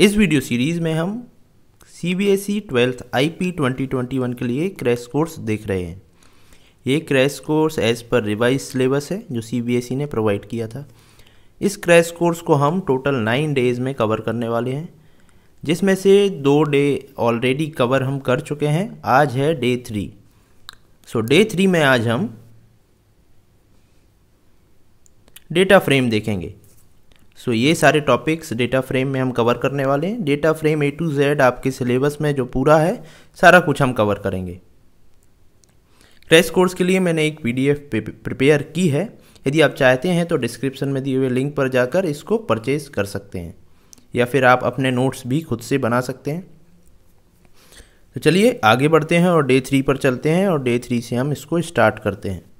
इस video series में हम C B S E twelfth I P twenty twenty one के लिए क्रैश कोर्स देख रहे हैं ये crash course as per revised syllabus है जो सी बी एस ई ने प्रोवाइड किया था इस क्रैश कोर्स को हम टोटल नाइन डेज़ में कवर करने वाले हैं जिसमें से दो डे ऑलरेडी कवर हम कर चुके हैं आज है day three so day three में आज हम डेटा फ्रेम देखेंगे सो so, ये सारे टॉपिक्स डेटा फ्रेम में हम कवर करने वाले हैं data frame A to Z आपके सिलेबस में जो पूरा है सारा कुछ हम कवर करेंगे क्रैश कोर्स के लिए मैंने एक पीडीएफ प्रिपेयर की है यदि आप चाहते हैं तो डिस्क्रिप्शन में दिए हुए लिंक पर जाकर इसको परचेज कर सकते हैं या फिर आप अपने नोट्स भी खुद से बना सकते हैं तो चलिए आगे बढ़ते हैं और डे थ्री पर चलते हैं और डे थ्री से हम इसको स्टार्ट करते हैं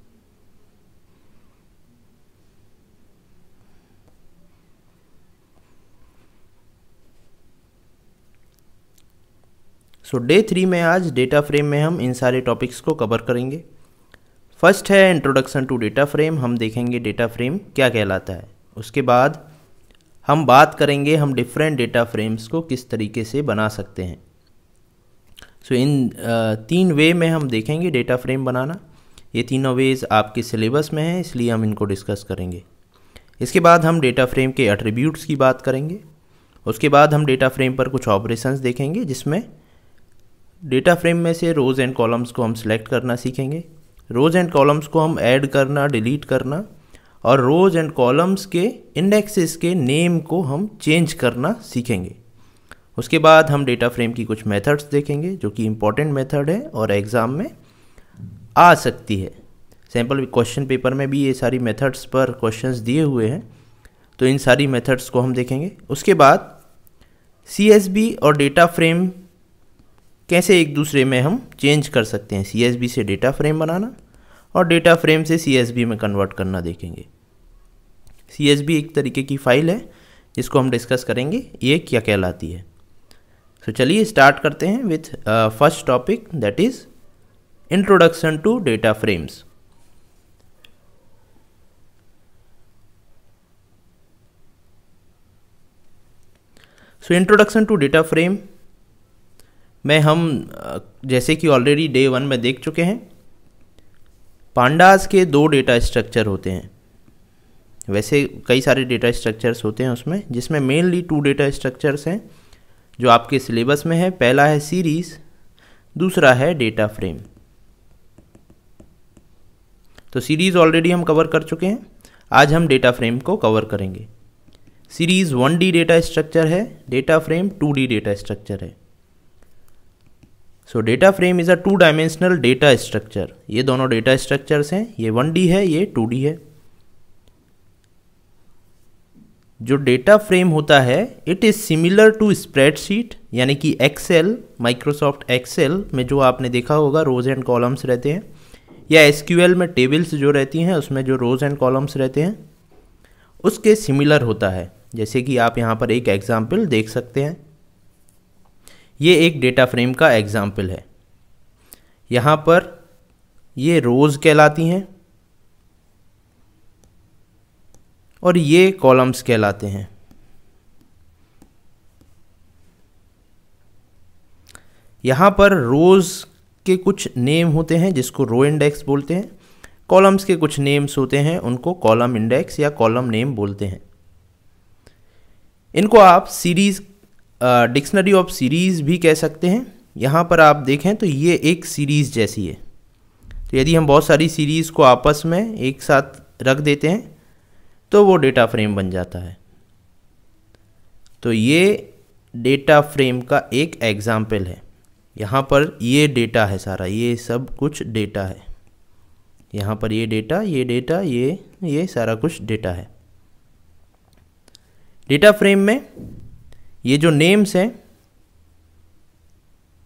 सो डे थ्री में आज डेटा फ्रेम में हम इन सारे टॉपिक्स को कवर करेंगे फर्स्ट है इंट्रोडक्शन टू डेटा फ्रेम हम देखेंगे डेटा फ्रेम क्या कहलाता है उसके बाद हम बात करेंगे हम डिफरेंट डेटा फ्रेम्स को किस तरीके से बना सकते हैं सो so, इन तीन वे में हम देखेंगे डेटा फ्रेम बनाना ये तीनों वेज आपके सिलेबस में हैं इसलिए हम इनको डिस्कस करेंगे इसके बाद हम डेटा फ्रेम के एट्रीब्यूट्स की बात करेंगे उसके बाद हम डेटा फ्रेम पर कुछ ऑपरेशंस देखेंगे जिसमें डेटा फ्रेम में से रोज़ एंड कॉलम्स को हम सिलेक्ट करना सीखेंगे रोज़ एंड कॉलम्स को हम ऐड करना डिलीट करना और रोज़ एंड कॉलम्स के इंडेक्सेस के नेम को हम चेंज करना सीखेंगे उसके बाद हम डेटा फ्रेम की कुछ मेथड्स देखेंगे जो कि इम्पॉर्टेंट मेथड है और एग्ज़ाम में आ सकती है सैम्पल क्वेश्चन पेपर में भी ये सारी मेथड्स पर क्वेश्चंस दिए हुए हैं तो इन सारी मेथड्स को हम देखेंगे उसके बाद सी और डेटा फ्रेम कैसे एक दूसरे में हम चेंज कर सकते हैं सी से डेटा फ्रेम बनाना और डेटा फ्रेम से सी में कन्वर्ट करना देखेंगे सी एक तरीके की फ़ाइल है जिसको हम डिस्कस करेंगे ये क्या कहलाती है सो so, चलिए स्टार्ट करते हैं with first topic that is introduction to data frames so introduction to data frame में हम जैसे कि ऑलरेडी डे वन में देख चुके हैं पांडास के दो डेटा स्ट्रक्चर होते हैं वैसे कई सारे डेटा स्ट्रक्चर्स होते हैं उसमें जिसमें मेनली टू डेटा स्ट्रक्चर्स हैं जो आपके सिलेबस में है पहला है सीरीज़ दूसरा है डेटा फ्रेम तो सीरीज़ ऑलरेडी हम कवर कर चुके हैं आज हम डेटा फ्रेम को कवर करेंगे series one D data structure है data frame two D data structure है so data frame is a two dimensional data structure ये दोनों डेटा स्ट्रक्चर्स हैं ये वन डी है ये टू डी है जो डेटा फ्रेम होता है it is similar to spreadsheet यानी कि एक्सेल माइक्रोसॉफ्ट एक्सेल में जो आपने देखा होगा रोज़ एंड कॉलम्स रहते हैं या एस में टेबल्स जो रहती हैं उसमें जो रोज़ एंड कॉलम्स रहते हैं उसके सिमिलर होता है जैसे कि आप यहाँ पर एक एग्जाम्पल देख सकते हैं ये एक डेटा फ्रेम का एग्ज़ाम्पल है यहाँ पर ये रोज़ कहलाती हैं और ये कॉलम्स कहलाते हैं यहाँ पर रोज़ के कुछ नेम होते हैं जिसको रो इंडेक्स बोलते हैं कॉलम्स के कुछ नेम्स होते हैं उनको कॉलम इंडेक्स या कॉलम नेम बोलते हैं इनको आप सीरीज़ डिक्शनरी ऑफ सीरीज़ भी कह सकते हैं यहाँ पर आप देखें तो ये एक सीरीज़ जैसी है तो यदि हम बहुत सारी सीरीज़ को आपस में एक साथ रख देते हैं तो वो डेटा फ्रेम बन जाता है तो ये डेटा फ्रेम का एक एग्ज़ाम्पल है यहाँ पर ये डेटा है सारा ये सब कुछ डेटा है यहाँ पर ये डेटा ये डेटा ये ये सारा कुछ डेटा है डेटा फ्रेम में ये जो नेम्स हैं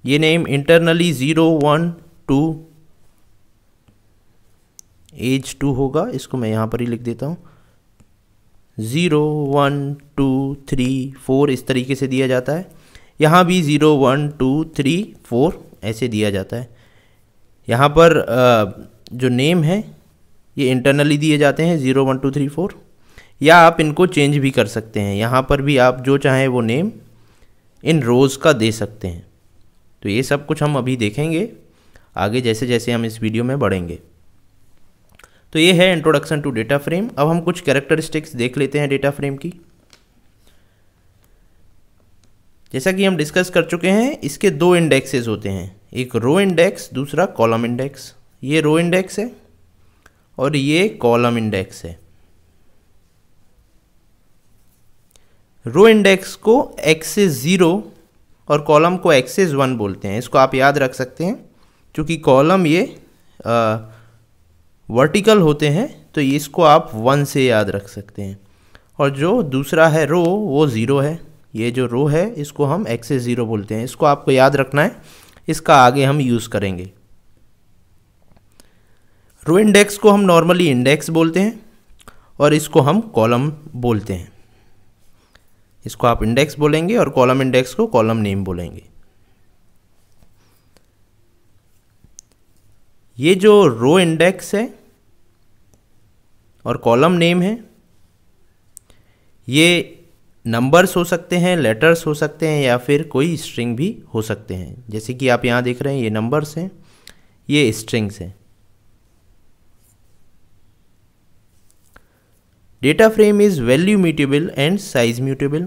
ये name internally zero one two age two होगा इसको मैं यहाँ पर ही लिख देता हूँ zero one two three four इस तरीके से दिया जाता है यहाँ भी zero one two three four ऐसे दिया जाता है यहाँ पर जो नेम है ये इंटरनली दिए जाते हैं zero one two three four या आप इनको चेंज भी कर सकते हैं यहाँ पर भी आप जो चाहें वो नेम इन रोज़ का दे सकते हैं तो ये सब कुछ हम अभी देखेंगे आगे जैसे जैसे हम इस वीडियो में बढ़ेंगे तो ये है इंट्रोडक्शन टू डेटा फ्रेम अब हम कुछ कैरेक्टरिस्टिक्स देख लेते हैं डेटा फ्रेम की जैसा कि हम डिस्कस कर चुके हैं इसके दो इंडेक्सेस होते हैं एक रो इंडेक्स दूसरा कॉलम इंडेक्स ये रो इंडेक्स है और ये कॉलम इंडेक्स है रो इंडेक्स को एक्सेस ज़ीरो और कॉलम को एक्सेस वन बोलते हैं इसको आप याद रख सकते हैं क्योंकि कॉलम ये वर्टिकल होते हैं तो इसको आप वन से याद रख सकते हैं और जो दूसरा है रो वो ज़ीरो है ये जो रो है इसको हम एक्सेस ज़ीरो बोलते हैं इसको आपको याद रखना है इसका आगे हम यूज़ करेंगे रो इंडेक्स को हम नॉर्मली इंडेक्स बोलते हैं और इसको हम कॉलम बोलते हैं इसको आप इंडेक्स बोलेंगे और कॉलम इंडेक्स को कॉलम नेम बोलेंगे ये जो रो इंडेक्स है और कॉलम नेम है ये नंबर्स हो सकते हैं लेटर्स हो सकते हैं या फिर कोई स्ट्रिंग भी हो सकते हैं जैसे कि आप यहाँ देख रहे हैं ये नंबर्स हैं ये स्ट्रिंग्स हैं data frame is value mutable and size mutable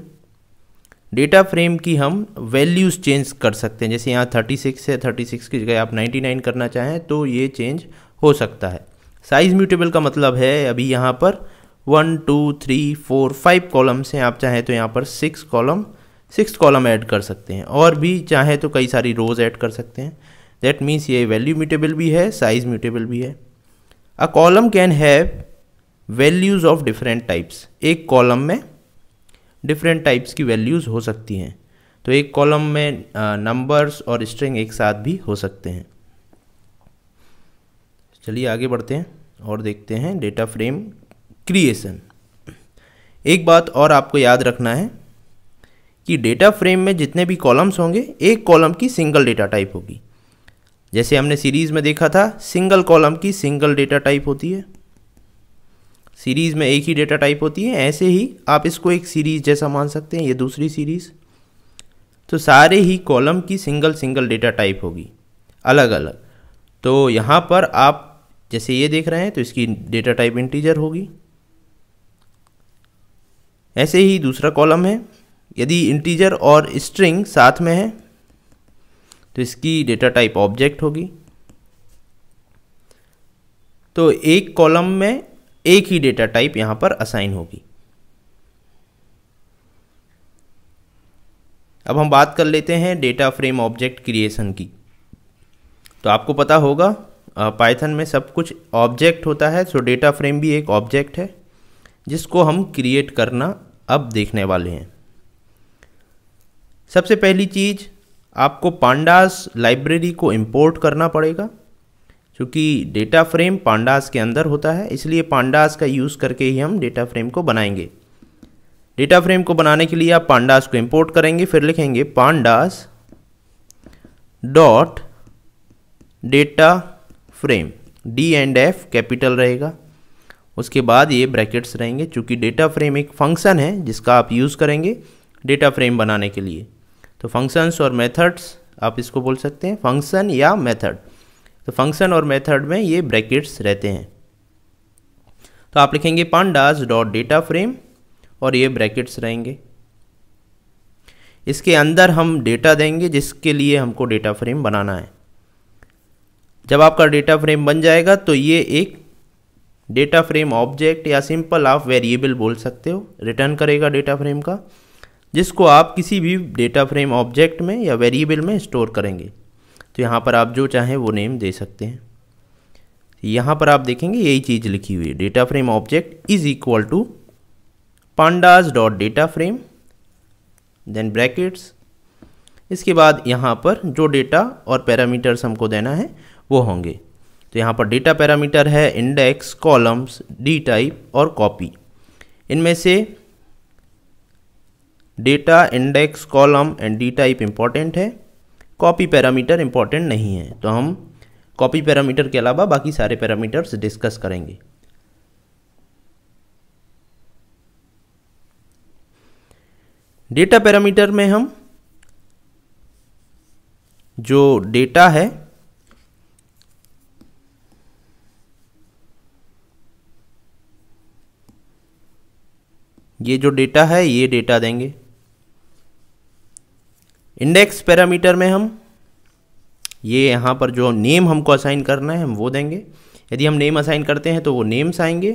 data frame की हम वैल्यूज़ चेंज कर सकते हैं जैसे यहाँ 36 है 36 की जगह आप 99 करना चाहें तो ये चेंज हो सकता है साइज़ म्यूटेबल का मतलब है अभी यहाँ पर one two three four five columns हैं आप चाहें तो यहाँ पर six column six column add कर सकते हैं और भी चाहें तो कई सारी रोज़ ऐड कर सकते हैं दैट मीन्स ये वैल्यू म्यूटेबल भी है साइज़ म्यूटेबल भी है a column can have values of different types एक कॉलम में डिफरेंट टाइप्स की वैल्यूज़ हो सकती हैं तो एक कॉलम में नंबर्स और स्ट्रिंग एक साथ भी हो सकते हैं चलिए आगे बढ़ते हैं और देखते हैं डेटा फ्रेम क्रिएशन एक बात और आपको याद रखना है कि डेटा फ्रेम में जितने भी कॉलम्स होंगे एक कॉलम की सिंगल डेटा टाइप होगी जैसे हमने सीरीज़ में देखा था सिंगल कॉलम की सिंगल डेटा टाइप होती है सीरीज़ में एक ही डेटा टाइप होती है ऐसे ही आप इसको एक सीरीज़ जैसा मान सकते हैं ये दूसरी सीरीज़ तो सारे ही कॉलम की सिंगल सिंगल डेटा टाइप होगी अलग अलग तो यहाँ पर आप जैसे ये देख रहे हैं तो इसकी डेटा टाइप इंटीजर होगी ऐसे ही दूसरा कॉलम है यदि इंटीजर और स्ट्रिंग साथ में है तो इसकी डेटा टाइप ऑब्जेक्ट होगी तो एक कॉलम में एक ही डेटा टाइप यहाँ पर असाइन होगी अब हम बात कर लेते हैं डेटा फ्रेम ऑब्जेक्ट क्रिएशन की तो आपको पता होगा पाइथन में सब कुछ ऑब्जेक्ट होता है सो डेटा फ्रेम भी एक ऑब्जेक्ट है जिसको हम क्रिएट करना अब देखने वाले हैं सबसे पहली चीज़ आपको पांडास लाइब्रेरी को इंपोर्ट करना पड़ेगा क्योंकि डेटा फ्रेम पांडास के अंदर होता है इसलिए पांडास का यूज़ करके ही हम डेटा फ्रेम को बनाएंगे डेटा फ्रेम को बनाने के लिए आप पांडास को इंपोर्ट करेंगे फिर लिखेंगे pandas dot data frame D and F capital रहेगा उसके बाद ये ब्रैकेट्स रहेंगे चूँकि डेटा फ्रेम एक फंक्शन है जिसका आप यूज़ करेंगे डेटा फ्रेम बनाने के लिए तो फंक्शंस और मेथड्स आप इसको बोल सकते हैं फंक्शन या मेथड तो फंक्शन और मेथड में ये ब्रैकेट्स रहते हैं तो आप लिखेंगे पांडास डॉट डेटा फ्रेम और ये ब्रैकेट्स रहेंगे इसके अंदर हम डेटा देंगे जिसके लिए हमको डेटा फ्रेम बनाना है जब आपका डेटा फ्रेम बन जाएगा तो ये एक डेटा फ्रेम ऑब्जेक्ट या सिंपल आप वेरिएबल बोल सकते हो रिटर्न करेगा डेटा फ्रेम का जिसको आप किसी भी डेटा फ्रेम ऑब्जेक्ट में या वेरिएबल में स्टोर करेंगे तो यहाँ पर आप जो चाहें वो नेम दे सकते हैं यहाँ पर आप देखेंगे यही चीज़ लिखी हुई है data frame object is equal to pandas dot data frame then brackets इसके बाद यहाँ पर जो डेटा और पैरामीटर्स हमको देना है वो होंगे तो यहाँ पर डेटा पैरामीटर है इंडेक्स कॉलम्स डी टाइप और कॉपी इनमें से data index column and D type important है कॉपी पैरामीटर इंपॉर्टेंट नहीं है तो हम कॉपी पैरामीटर के अलावा बाकी सारे पैरामीटर्स डिस्कस करेंगे डेटा पैरामीटर में हम जो डेटा है ये जो डेटा है ये डेटा देंगे इंडेक्स पैरामीटर में हम ये यहाँ पर जो नेम हमको असाइन करना है हम वो देंगे यदि हम नेम असाइन करते हैं तो वो नेम्स आएंगे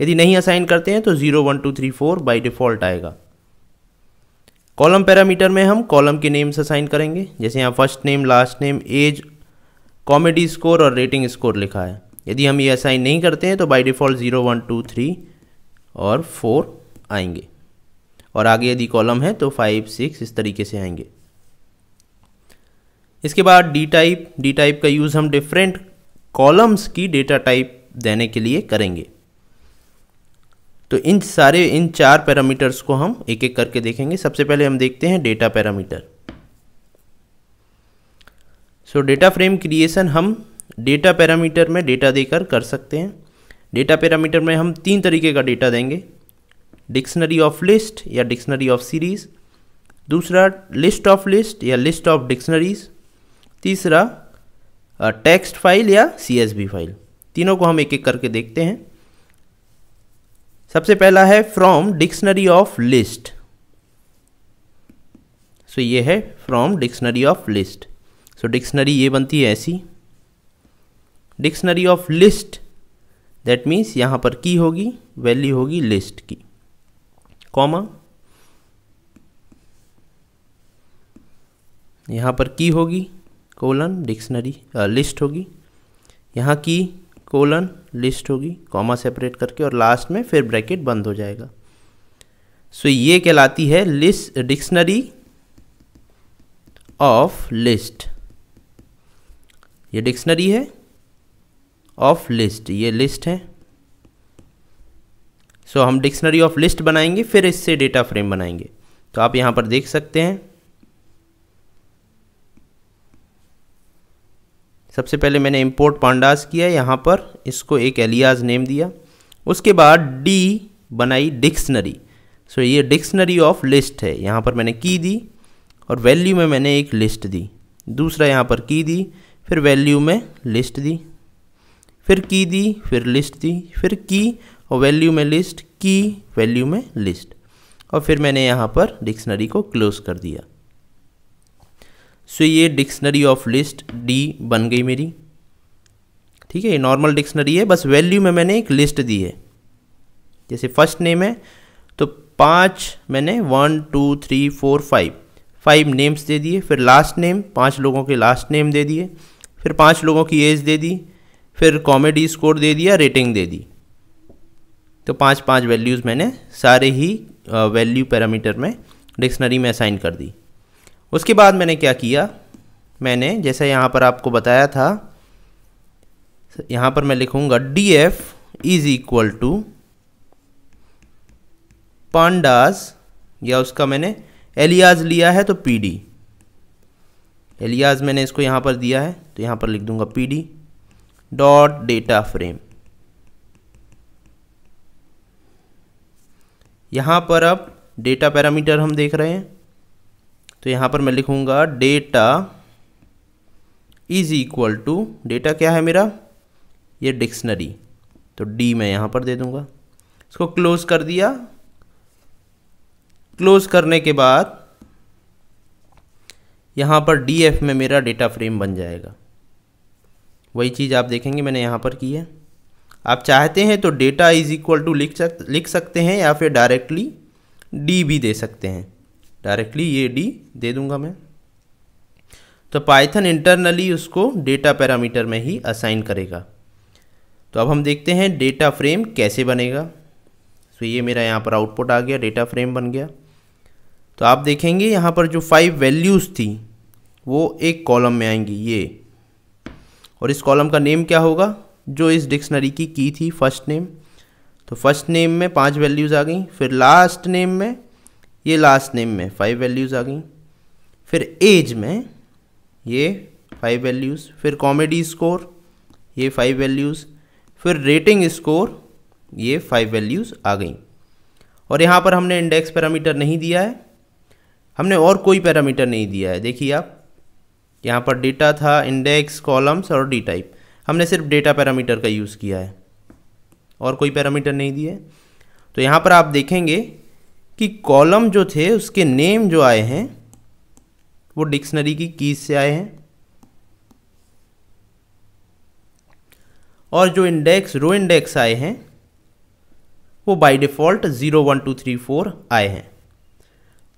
यदि नहीं असाइन करते हैं तो zero one two three four by default आएगा कॉलम पैरामीटर में हम कॉलम के नेम्स असाइन करेंगे जैसे यहाँ first name last name age comedy score और रेटिंग स्कोर लिखा है यदि हम ये असाइन नहीं करते हैं तो by default zero one two three और फोर आएंगे और आगे यदि कॉलम है तो फाइव सिक्स इस तरीके से आएंगे इसके बाद डी टाइप डी टाइप का यूज़ हम डिफरेंट कॉलम्स की डेटा टाइप देने के लिए करेंगे तो इन सारे इन चार पैरामीटर्स को हम एक एक करके देखेंगे सबसे पहले हम देखते हैं data parameter so data frame creation हम डेटा पैरामीटर में डेटा देकर कर सकते हैं डेटा पैरामीटर में हम तीन तरीके का डेटा देंगे डिक्शनरी ऑफ लिस्ट या डिक्शनरी ऑफ सीरीज दूसरा लिस्ट ऑफ लिस्ट या लिस्ट ऑफ डिक्शनरीज तीसरा टेक्स्ट फाइल या सी फाइल तीनों को हम एक एक करके देखते हैं सबसे पहला है from dictionary of list so ये है from dictionary of list so dictionary ये बनती है ऐसी dictionary of list that means यहाँ पर की होगी वैल्यू होगी लिस्ट की कॉमा यहाँ पर की होगी कोलन डिक्शनरी लिस्ट होगी यहाँ की कोलन लिस्ट होगी कॉमा सेपरेट करके और लास्ट में फिर ब्रैकेट बंद हो जाएगा सो so, ये कहलाती है लिस्ट डिक्शनरी ऑफ लिस्ट ये डिक्शनरी है ऑफ लिस्ट ये लिस्ट है सो हम डिक्शनरी ऑफ लिस्ट बनाएंगे फिर इससे डेटा फ्रेम बनाएंगे तो आप यहाँ पर देख सकते हैं सबसे पहले मैंने इम्पोर्ट पांडास किया यहाँ पर इसको एक एलियाज नेम दिया उसके बाद डी बनाई डिक्शनरी सो ये डिक्शनरी ऑफ लिस्ट है यहाँ पर मैंने की दी और वैल्यू में मैंने एक लिस्ट दी दूसरा यहाँ पर की दी फिर वैल्यू में लिस्ट दी फिर की दी फिर लिस्ट दी फिर की और वैल्यू में लिस्ट की वैल्यू में लिस्ट और फिर मैंने यहाँ पर डिक्शनरी को क्लोज कर दिया सो ये डिक्शनरी ऑफ लिस्ट डी बन गई मेरी ठीक है ये नॉर्मल डिक्शनरी है बस वैल्यू में मैंने एक लिस्ट दी है जैसे फर्स्ट नेम है तो पांच मैंने one two three four five five names दे दिए फिर लास्ट नेम पांच लोगों के लास्ट नेम दे दिए फिर पांच लोगों की एज दे दी फिर कॉमेडी स्कोर दे दिया रेटिंग दे दी तो पाँच पाँच वैल्यूज़ मैंने सारे ही वैल्यू पैरामीटर में डिक्शनरी में असाइन कर दी उसके बाद मैंने क्या किया मैंने जैसे यहाँ पर आपको बताया था यहाँ पर मैं लिखूँगा D F is equal to pandas या उसका मैंने एलियाज लिया है तो पी डी एलियाज मैंने इसको यहाँ पर दिया है तो यहाँ पर लिख दूंगा P D dot data frame यहाँ पर अब डेटा पैरामीटर हम देख रहे हैं तो यहाँ पर मैं लिखूँगा data is equal to data क्या है मेरा ये डिक्शनरी तो डी मैं यहाँ पर दे दूँगा इसको क्लोज कर दिया क्लोज करने के बाद यहाँ पर डी एफ में मेरा डेटा फ्रेम बन जाएगा वही चीज़ आप देखेंगे मैंने यहाँ पर की है आप चाहते हैं तो डेटा इज इक्वल टू लिख सक लिख सकते हैं या फिर डायरेक्टली डी भी दे सकते हैं डायरेक्टली ये डी दे दूंगा मैं तो पाइथन इंटरनली उसको डेटा पैरामीटर में ही असाइन करेगा तो अब हम देखते हैं डेटा फ्रेम कैसे बनेगा तो ये मेरा यहाँ पर आउटपुट आ गया डेटा फ्रेम बन गया तो आप देखेंगे यहाँ पर जो फाइव वैल्यूज़ थी वो एक कॉलम में आएंगी ये और इस कॉलम का नेम क्या होगा जो इस डिक्शनरी की की थी फर्स्ट नेम तो फर्स्ट नेम में पांच वैल्यूज़ आ गई फिर लास्ट नेम में ये लास्ट नेम में फाइव वैल्यूज़ आ गई फिर एज में ये फाइव वैल्यूज़ फिर कॉमेडी स्कोर ये फाइव वैल्यूज़ फिर रेटिंग स्कोर ये फाइव वैल्यूज़ आ गई और यहाँ पर हमने इंडेक्स पैरामीटर नहीं दिया है हमने और कोई पैरामीटर नहीं दिया है देखिए आप यहाँ पर डेटा था इंडेक्स कॉलम्स और डी टाइप हमने सिर्फ डेटा पैरामीटर का यूज़ किया है और कोई पैरामीटर नहीं दिए तो यहाँ पर आप देखेंगे कि कॉलम जो थे उसके नेम जो आए हैं वो डिक्शनरी की कीज से आए हैं और जो इंडेक्स रो इंडेक्स आए हैं वो by default zero one two three four आए हैं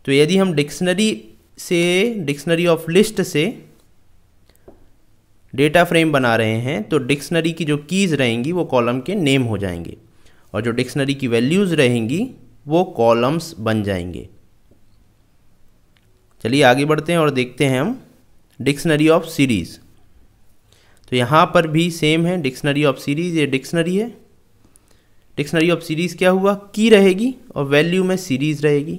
तो यदि हम डिक्शनरी से डिक्शनरी ऑफ लिस्ट से डेटा फ्रेम बना रहे हैं तो डिक्शनरी की जो कीज़ रहेंगी वो कॉलम के नेम हो जाएंगे और जो डिक्शनरी की वैल्यूज़ रहेंगी वो कॉलम्स बन जाएंगे चलिए आगे बढ़ते हैं और देखते हैं हम डिक्शनरी ऑफ सीरीज़ तो यहाँ पर भी सेम है डिक्शनरी ऑफ सीरीज़ ये डिक्शनरी है डिक्शनरी ऑफ सीरीज़ क्या हुआ की रहेगी और वैल्यू में सीरीज़ रहेगी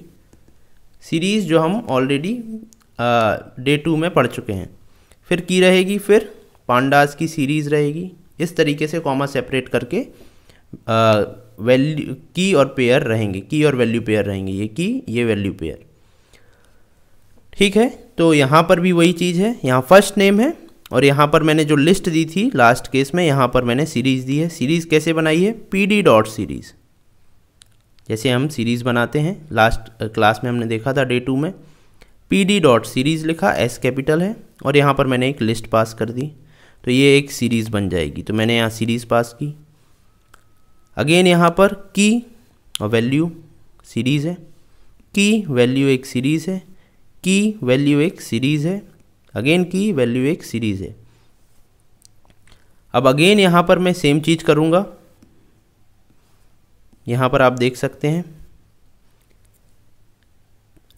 सीरीज़ जो हम ऑलरेडी डे टू में पढ़ चुके हैं फिर की रहेगी फिर पांडास की सीरीज़ रहेगी इस तरीके से कॉमा सेपरेट करके वैल्यू की और पेयर रहेंगे की और वैल्यू पेयर रहेंगे ये की ये वैल्यू पेयर ठीक है तो यहाँ पर भी वही चीज़ है यहाँ फर्स्ट नेम है और यहाँ पर मैंने जो लिस्ट दी थी लास्ट केस में यहाँ पर मैंने सीरीज़ दी है सीरीज़ कैसे बनाई है पी डी डॉट सीरीज़ जैसे हम सीरीज़ बनाते हैं लास्ट क्लास में हमने देखा था डे टू में पी डी डॉट सीरीज़ लिखा एस कैपिटल है और यहाँ पर मैंने एक लिस्ट पास कर दी तो ये एक सीरीज़ बन जाएगी तो मैंने यहाँ सीरीज़ पास की अगेन यहाँ पर की और वैल्यू सीरीज़ है की वैल्यू एक सीरीज़ है की वैल्यू एक सीरीज़ है अगेन की वैल्यू एक सीरीज़ है अब अगेन यहाँ पर मैं सेम चीज़ करूँगा यहाँ पर आप देख सकते हैं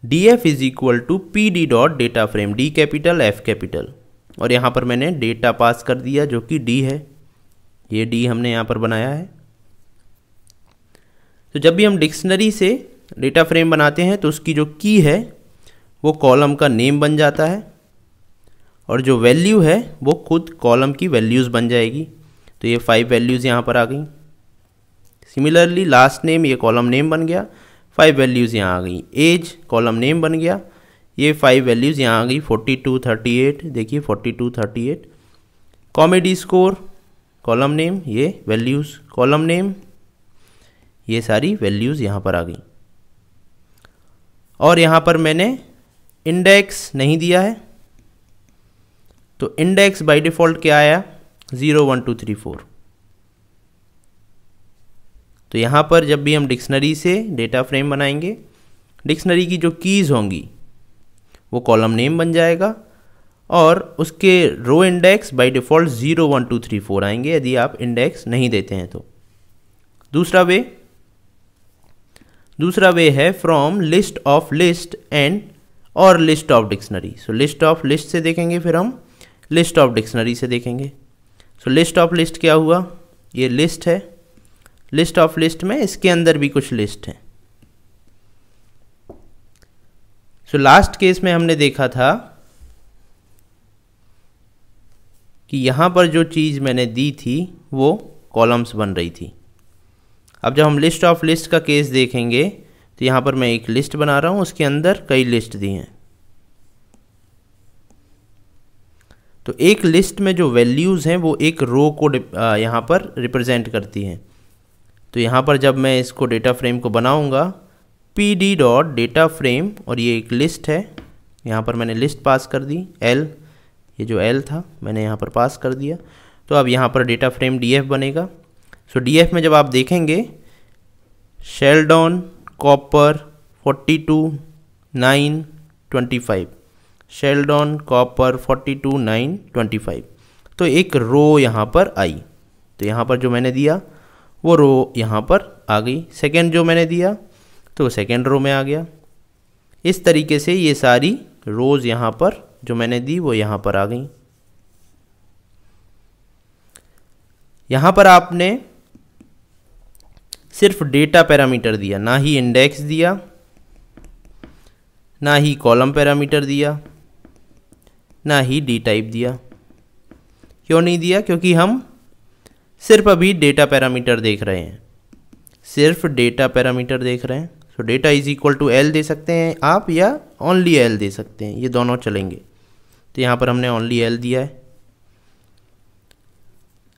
D F is equal to P D dot data frame D capital F capital और यहाँ पर मैंने डेटा पास कर दिया जो कि डी है ये डी हमने यहाँ पर बनाया है तो जब भी हम डिक्शनरी से डेटा फ्रेम बनाते हैं तो उसकी जो की है वो कॉलम का नेम बन जाता है और जो वैल्यू है वो खुद कॉलम की वैल्यूज़ बन जाएगी तो ये फाइव वैल्यूज़ यहाँ पर आ गई सिमिलरली लास्ट नेम ये कॉलम नेम बन गया फाइव वैल्यूज़ यहाँ आ गई एज कॉलम नेम बन गया ये फाइव वैल्यूज़ यहाँ आ गई फोर्टी टू थर्टी एट देखिए forty two thirty eight comedy score column name ये वैल्यूज़ कॉलम नेम ये सारी वैल्यूज़ यहाँ पर आ गई और यहाँ पर मैंने इंडेक्स नहीं दिया है तो इंडेक्स बाय डिफ़ॉल्ट क्या आया zero one two three four तो यहाँ पर जब भी हम डिक्शनरी से डेटा फ्रेम बनाएंगे डिक्शनरी की जो कीज़ होंगी वो कॉलम नेम बन जाएगा और उसके row index by default zero one two three four आएंगे यदि आप इंडेक्स नहीं देते हैं तो दूसरा वे दूसरा वे है from list of list and और list of dictionary so list of list से देखेंगे फिर हम लिस्ट ऑफ डिक्शनरी से देखेंगे सो लिस्ट ऑफ लिस्ट क्या हुआ ये लिस्ट है लिस्ट ऑफ लिस्ट में इसके अंदर भी कुछ लिस्ट हैं सो लास्ट केस में हमने देखा था कि यहाँ पर जो चीज़ मैंने दी थी वो कॉलम्स बन रही थी अब जब हम लिस्ट ऑफ लिस्ट का केस देखेंगे तो यहाँ पर मैं एक लिस्ट बना रहा हूँ उसके अंदर कई लिस्ट दी हैं तो एक लिस्ट में जो वैल्यूज़ हैं वो एक रो को यहाँ पर रिप्रेजेंट करती हैं तो यहाँ पर जब मैं इसको डेटा फ्रेम को बनाऊँगा P D dot data frame और ये एक लिस्ट है यहाँ पर मैंने लिस्ट पास कर दी एल ये जो एल था मैंने यहाँ पर पास कर दिया तो अब यहाँ पर डेटा फ्रेम डी एफ बनेगा सो डी एफ में जब आप देखेंगे Sheldon Cooper forty two nine twenty five Sheldon Cooper forty two nine twenty five तो एक रो यहाँ पर आई तो यहाँ पर जो मैंने दिया वो रो यहाँ पर आ गई सेकेंड जो मैंने दिया तो वो सेकेंड रो में आ गया इस तरीके से ये सारी रोज़ यहाँ पर जो मैंने दी वो यहाँ पर आ गई यहाँ पर आपने सिर्फ डेटा पैरामीटर दिया ना ही इंडेक्स दिया ना ही कॉलम पैरामीटर दिया ना ही डी टाइप दिया क्यों नहीं दिया क्योंकि हम सिर्फ अभी डेटा पैरामीटर देख रहे हैं सिर्फ डेटा पैरामीटर देख रहे हैं so data is equal to L दे सकते हैं आप या ओनली एल दे सकते हैं ये दोनों चलेंगे तो यहाँ पर हमने ओनली एल दिया है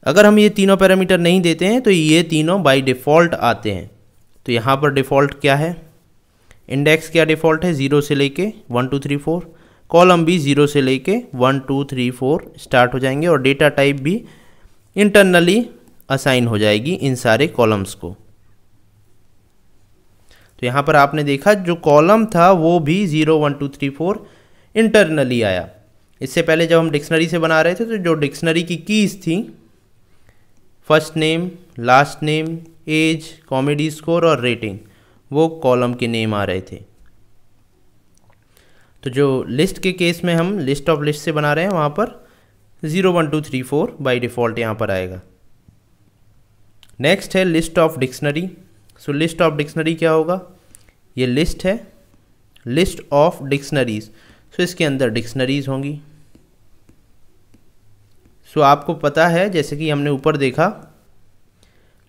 अगर हम ये तीनों पैरामीटर नहीं देते हैं तो ये तीनों बाई डिफ़ॉल्ट आते हैं तो यहाँ पर डिफ़ॉल्ट क्या है इंडेक्स क्या डिफ़ॉल्ट है ज़ीरो से लेके one two three four column भी ज़ीरो से लेके one two three four start हो जाएंगे और डेटा टाइप भी इंटरनली असाइन हो जाएगी इन सारे कॉलम्स को तो यहाँ पर आपने देखा जो कॉलम था वो भी zero one two three four internally आया इससे पहले जब हम डिक्शनरी से बना रहे थे तो जो डिक्शनरी की कीज़ थी first name last name age comedy score और रेटिंग वो कॉलम के नेम आ रहे थे तो जो लिस्ट के केस में हम लिस्ट ऑफ लिस्ट से बना रहे हैं वहाँ पर zero one two three four by default यहाँ पर आएगा नेक्स्ट है list of dictionary so list of dictionary क्या होगा ये लिस्ट है लिस्ट ऑफ डिक्शनरीज सो इसके अंदर डिक्शनरीज होंगी सो so, आपको पता है जैसे कि हमने ऊपर देखा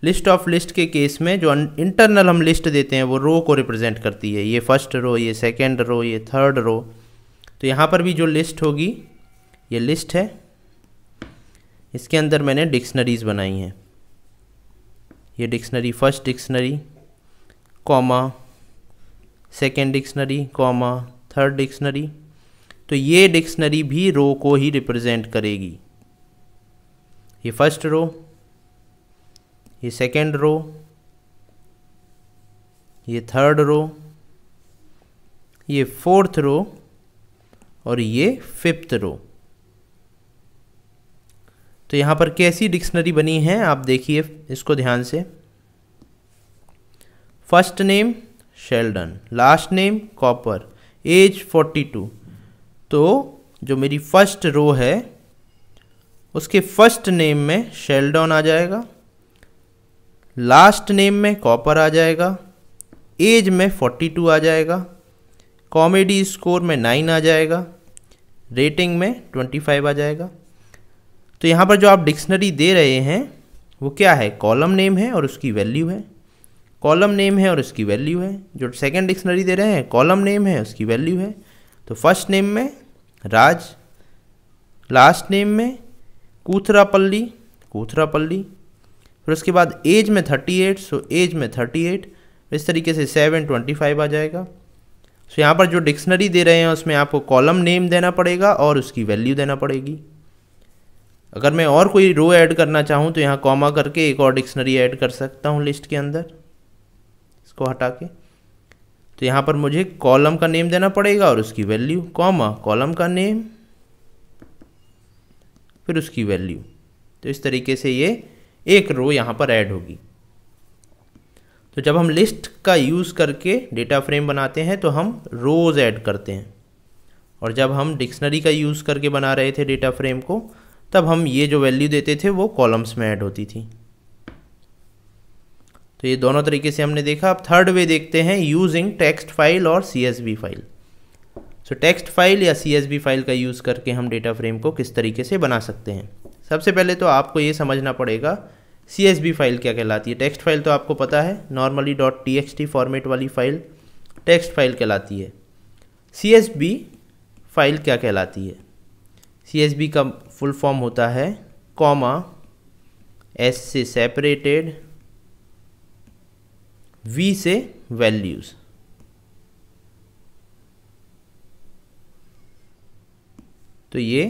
लिस्ट ऑफ लिस्ट के केस में जो इंटरनल हम लिस्ट देते हैं वो रो को रिप्रेजेंट करती है ये फर्स्ट रो ये सेकेंड रो ये थर्ड रो तो यहाँ पर भी जो लिस्ट होगी ये लिस्ट है इसके अंदर मैंने डिक्शनरीज बनाई हैं ये dictionary first dictionary comma second dictionary comma third dictionary तो ये डिक्शनरी भी रो को ही रिप्रेजेंट करेगी ये फर्स्ट रो ये सेकेंड रो ये थर्ड रो ये फोर्थ रो और ये फिफ्थ रो तो यहाँ पर कैसी डिक्शनरी बनी है आप देखिए इसको ध्यान से first name Sheldon last name Cooper age forty two तो जो मेरी फर्स्ट रो है उसके फर्स्ट नेम में शेल्डन आ जाएगा लास्ट नेम में कॉपर आ जाएगा एज में फोर्टी टू आ जाएगा कॉमेडी स्कोर में नाइन आ जाएगा रेटिंग में ट्वेंटी फाइव आ जाएगा तो यहाँ पर जो आप डिक्शनरी दे रहे हैं वो क्या है कॉलम नेम है और उसकी वैल्यू है कॉलम नेम है और उसकी वैल्यू है जो सेकेंड डिक्शनरी दे रहे हैं कॉलम नेम है उसकी वैल्यू है तो फर्स्ट नेम में राज लास्ट नेम में कूथरापल्ली कूथरापल्ली फिर उसके बाद एज में थर्टी एट सो एज में थर्टी एट इस तरीके से सेवन ट्वेंटी फाइव आ जाएगा सो यहाँ पर जो डिक्शनरी दे रहे हैं उसमें आपको कॉलम नेम देना पड़ेगा और उसकी वैल्यू देना पड़ेगी अगर मैं और कोई रो ऐड करना चाहूँ तो यहाँ कॉमा करके एक और डिक्शनरी ऐड कर सकता हूँ लिस्ट के अंदर इसको हटा के तो यहाँ पर मुझे कॉलम का नेम देना पड़ेगा और उसकी वैल्यू कॉमा कॉलम का नेम फिर उसकी वैल्यू तो इस तरीके से ये एक रो यहाँ पर ऐड होगी तो जब हम लिस्ट का यूज़ करके डेटा फ्रेम बनाते हैं तो हम रोज़ ऐड करते हैं और जब हम डिक्शनरी का यूज़ करके बना रहे थे डेटा फ्रेम को तब हम ये जो वैल्यू देते थे वो कॉलम्स में ऐड होती थी तो ये दोनों तरीके से हमने देखा अब थर्ड वे देखते हैं यूजिंग टेक्स्ट फाइल और C file so text file या सी फाइल का यूज़ करके हम डेटा फ्रेम को किस तरीके से बना सकते हैं सबसे पहले तो आपको ये समझना पड़ेगा सी फाइल क्या कहलाती है टेक्स्ट फाइल तो आपको पता है नॉर्मली डॉट टी फॉर्मेट वाली फ़ाइल टेक्स्ट फाइल कहलाती है सी फाइल क्या कहलाती है सी का फुल फॉर्म होता है कॉमा एस से सेपरेटेड वी से वैल्यूज़ तो ये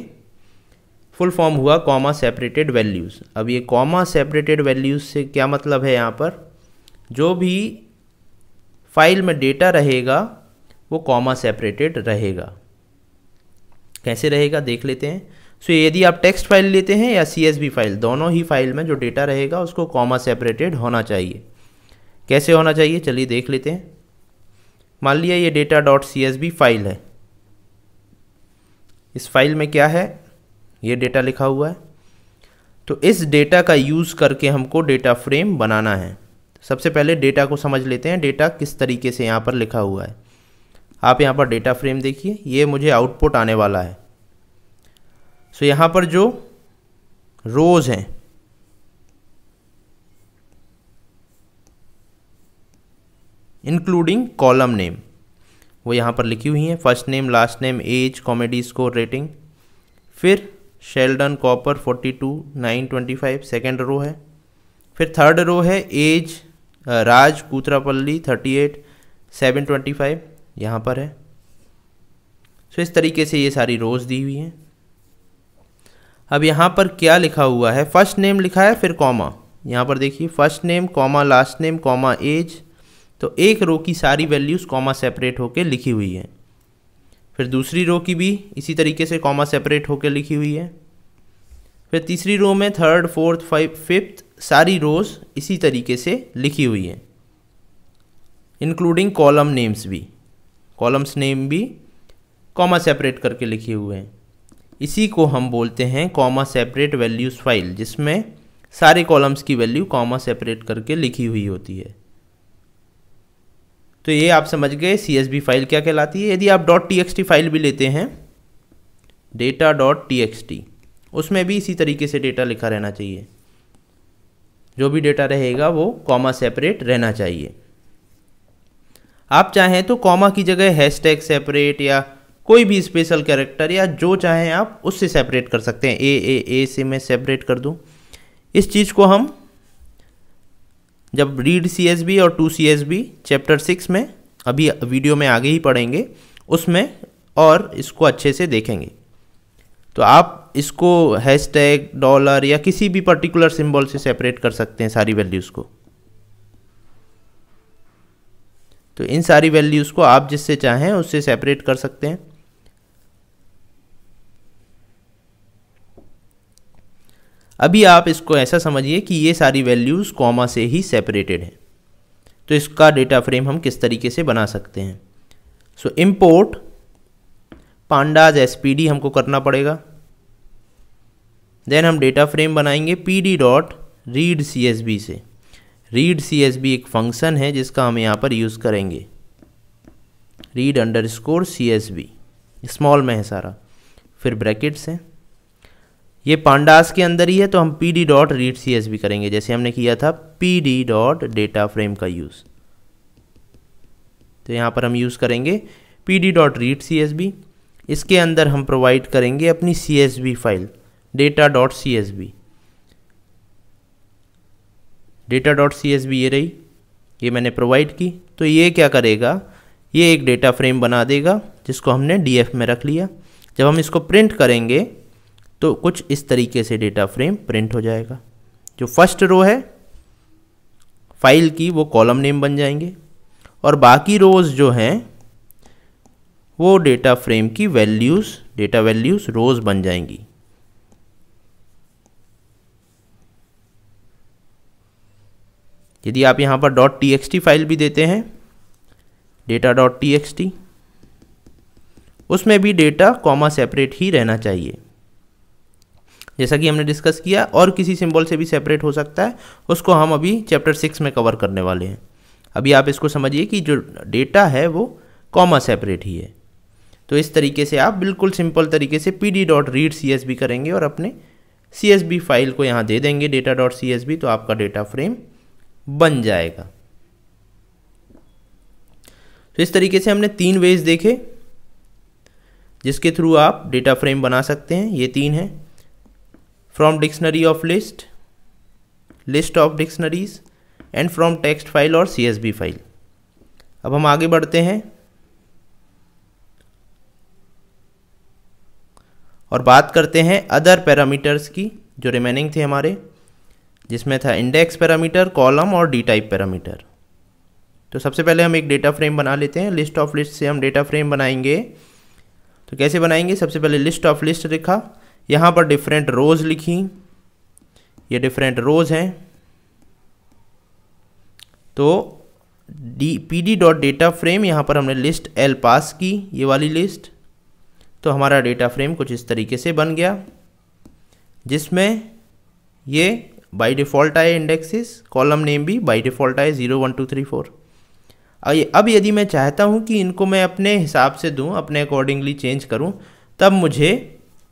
फुल फॉर्म हुआ कॉमा सेपरेटेड वैल्यूज़ अब ये कॉमा सेपरेटेड वैल्यूज़ से क्या मतलब है यहां पर जो भी फाइल में डेटा रहेगा वो कॉमा सेपरेटेड रहेगा कैसे रहेगा देख लेते हैं सो so, यदि आप टेक्स्ट फाइल लेते हैं या सी फाइल दोनों ही फाइल में जो डेटा रहेगा उसको कॉमा सेपरेटेड होना चाहिए कैसे होना चाहिए चलिए देख लेते हैं मान लिया ये डेटा डॉट सी फाइल है इस फाइल में क्या है ये डेटा लिखा हुआ है तो इस डेटा का यूज़ करके हमको डेटा फ्रेम बनाना है सबसे पहले डेटा को समझ लेते हैं डेटा किस तरीके से यहाँ पर लिखा हुआ है आप यहाँ पर डेटा फ्रेम देखिए ये मुझे आउटपुट आने वाला है सो यहाँ पर जो रोज़ हैं इंक्लूडिंग कॉलम नेम वो यहाँ पर लिखी हुई हैं first name last name age comedy score rating फिर शेल्डन कॉपर 42 925 सेकेंड रो है फिर थर्ड रो है एज राज कूतरापल्ली 38 725 यहाँ पर है सो so, इस तरीके से ये सारी रोज़ दी हुई हैं अब यहाँ पर क्या लिखा हुआ है फर्स्ट नेम लिखा है फिर कॉमा यहाँ पर देखिए first name comma last name comma age तो एक रो की सारी वैल्यूज़ कॉमा सेपरेट होकर लिखी हुई है फिर दूसरी रो की भी इसी तरीके से कॉमा सेपरेट होकर लिखी हुई है फिर तीसरी रो में थर्ड फोर्थ फाइव फिफ्थ सारी रोज इसी तरीके से लिखी हुई है इंक्लूडिंग कॉलम नेम्स भी कॉलम्स नेम भी कॉमा सेपरेट करके लिखे हुए हैं इसी को हम बोलते हैं कॉमा सेपरेट वैल्यूज़ फाइल जिसमें सारे कॉलम्स की वैल्यू कॉमा सेपरेट करके लिखी हुई होती है तो ये आप समझ गए सी फाइल क्या कहलाती है यदि आप डॉट टी फाइल भी लेते हैं डेटा डॉट टी उसमें भी इसी तरीके से डेटा लिखा रहना चाहिए जो भी डेटा रहेगा वो कॉमा सेपरेट रहना चाहिए आप चाहें तो कॉमा की जगह हैश सेपरेट या कोई भी स्पेशल कैरेक्टर या जो चाहें आप उससे सेपरेट कर सकते हैं ए ए ए से मैं सेपरेट कर दूँ इस चीज़ को हम जब रीड सी एस बी और to C S V chapter six में अभी वीडियो में आगे ही पढ़ेंगे उसमें और इसको अच्छे से देखेंगे तो आप इसको हैशटैग डॉलर या किसी भी पर्टिकुलर सिंबल से सेपरेट कर सकते हैं सारी वैल्यूज़ को तो इन सारी वैल्यूज़ को आप जिससे चाहें उससे सेपरेट कर सकते हैं अभी आप इसको ऐसा समझिए कि ये सारी वैल्यूज़ कॉमा से ही सेपरेटेड हैं तो इसका डेटा फ्रेम हम किस तरीके से बना सकते हैं सो इम्पोर्ट पांडाज एस हमको करना पड़ेगा देन हम डेटा फ्रेम बनाएंगे P D dot read C S V से रीड सी एस बी एक फंक्शन है जिसका हम यहाँ पर यूज़ करेंगे read underscore C S V small में है सारा फिर ब्रैकेट्स हैं ये पांडास के अंदर ही है तो हम P D dot read C S V करेंगे जैसे हमने किया था P D dot data frame का यूज़ तो यहाँ पर हम यूज़ करेंगे P D dot read C S V इसके अंदर हम प्रोवाइड करेंगे अपनी C S V file data dot C S V data dot C S V ये रही ये मैंने प्रोवाइड की तो ये क्या करेगा ये एक डेटा फ्रेम बना देगा जिसको हमने डी एफ में रख लिया जब हम इसको प्रिंट करेंगे तो कुछ इस तरीके से डेटा फ्रेम प्रिंट हो जाएगा जो फर्स्ट रो है फाइल की वो कॉलम नेम बन जाएंगे और बाकी रोज़ जो हैं वो डेटा फ्रेम की वैल्यूज़ डेटा वैल्यूज़ रोज़ बन जाएंगी यदि आप यहाँ पर डॉट टी फाइल भी देते हैं डेटा डॉट टी उसमें भी डेटा कॉमा सेपरेट ही रहना चाहिए जैसा कि हमने डिस्कस किया और किसी सिंबल से भी सेपरेट हो सकता है उसको हम अभी चैप्टर सिक्स में कवर करने वाले हैं अभी आप इसको समझिए कि जो डेटा है वो कॉमा सेपरेट ही है तो इस तरीके से आप बिल्कुल सिंपल तरीके से P D dot read C S V करेंगे और अपने सी एस बी फाइल को यहाँ दे देंगे data dot C S V तो आपका डेटा फ्रेम बन जाएगा तो इस तरीके से हमने तीन वेज देखे जिसके थ्रू आप डेटा फ्रेम बना सकते हैं ये तीन हैं from dictionary of list list of dictionaries and from text file और csv file अब हम आगे बढ़ते हैं और बात करते हैं अदर पैरामीटर्स की जो रिमेनिंग थे हमारे जिसमें था इंडेक्स पैरामीटर कॉलम और डी टाइप पैरामीटर तो सबसे पहले हम एक डेटा फ्रेम बना लेते हैं लिस्ट ऑफ लिस्ट से हम डेटा फ्रेम बनाएंगे तो कैसे बनाएंगे सबसे पहले लिस्ट ऑफ लिस्ट लिखा यहाँ पर डिफरेंट रोज लिखी ये डिफरेंट रोज हैं तो D P D dot data frame यहाँ पर हमने लिस्ट एल पास की ये वाली लिस्ट तो हमारा डेटा फ्रेम कुछ इस तरीके से बन गया जिसमें ये बाय डिफ़ॉल्ट आए इंडेक्सेस कॉलम नेम भी बाय डिफ़ॉल्ट आए zero one two three four अब यदि मैं चाहता हूँ कि इनको मैं अपने हिसाब से दूँ अपने अकॉर्डिंगली चेंज करूँ तब मुझे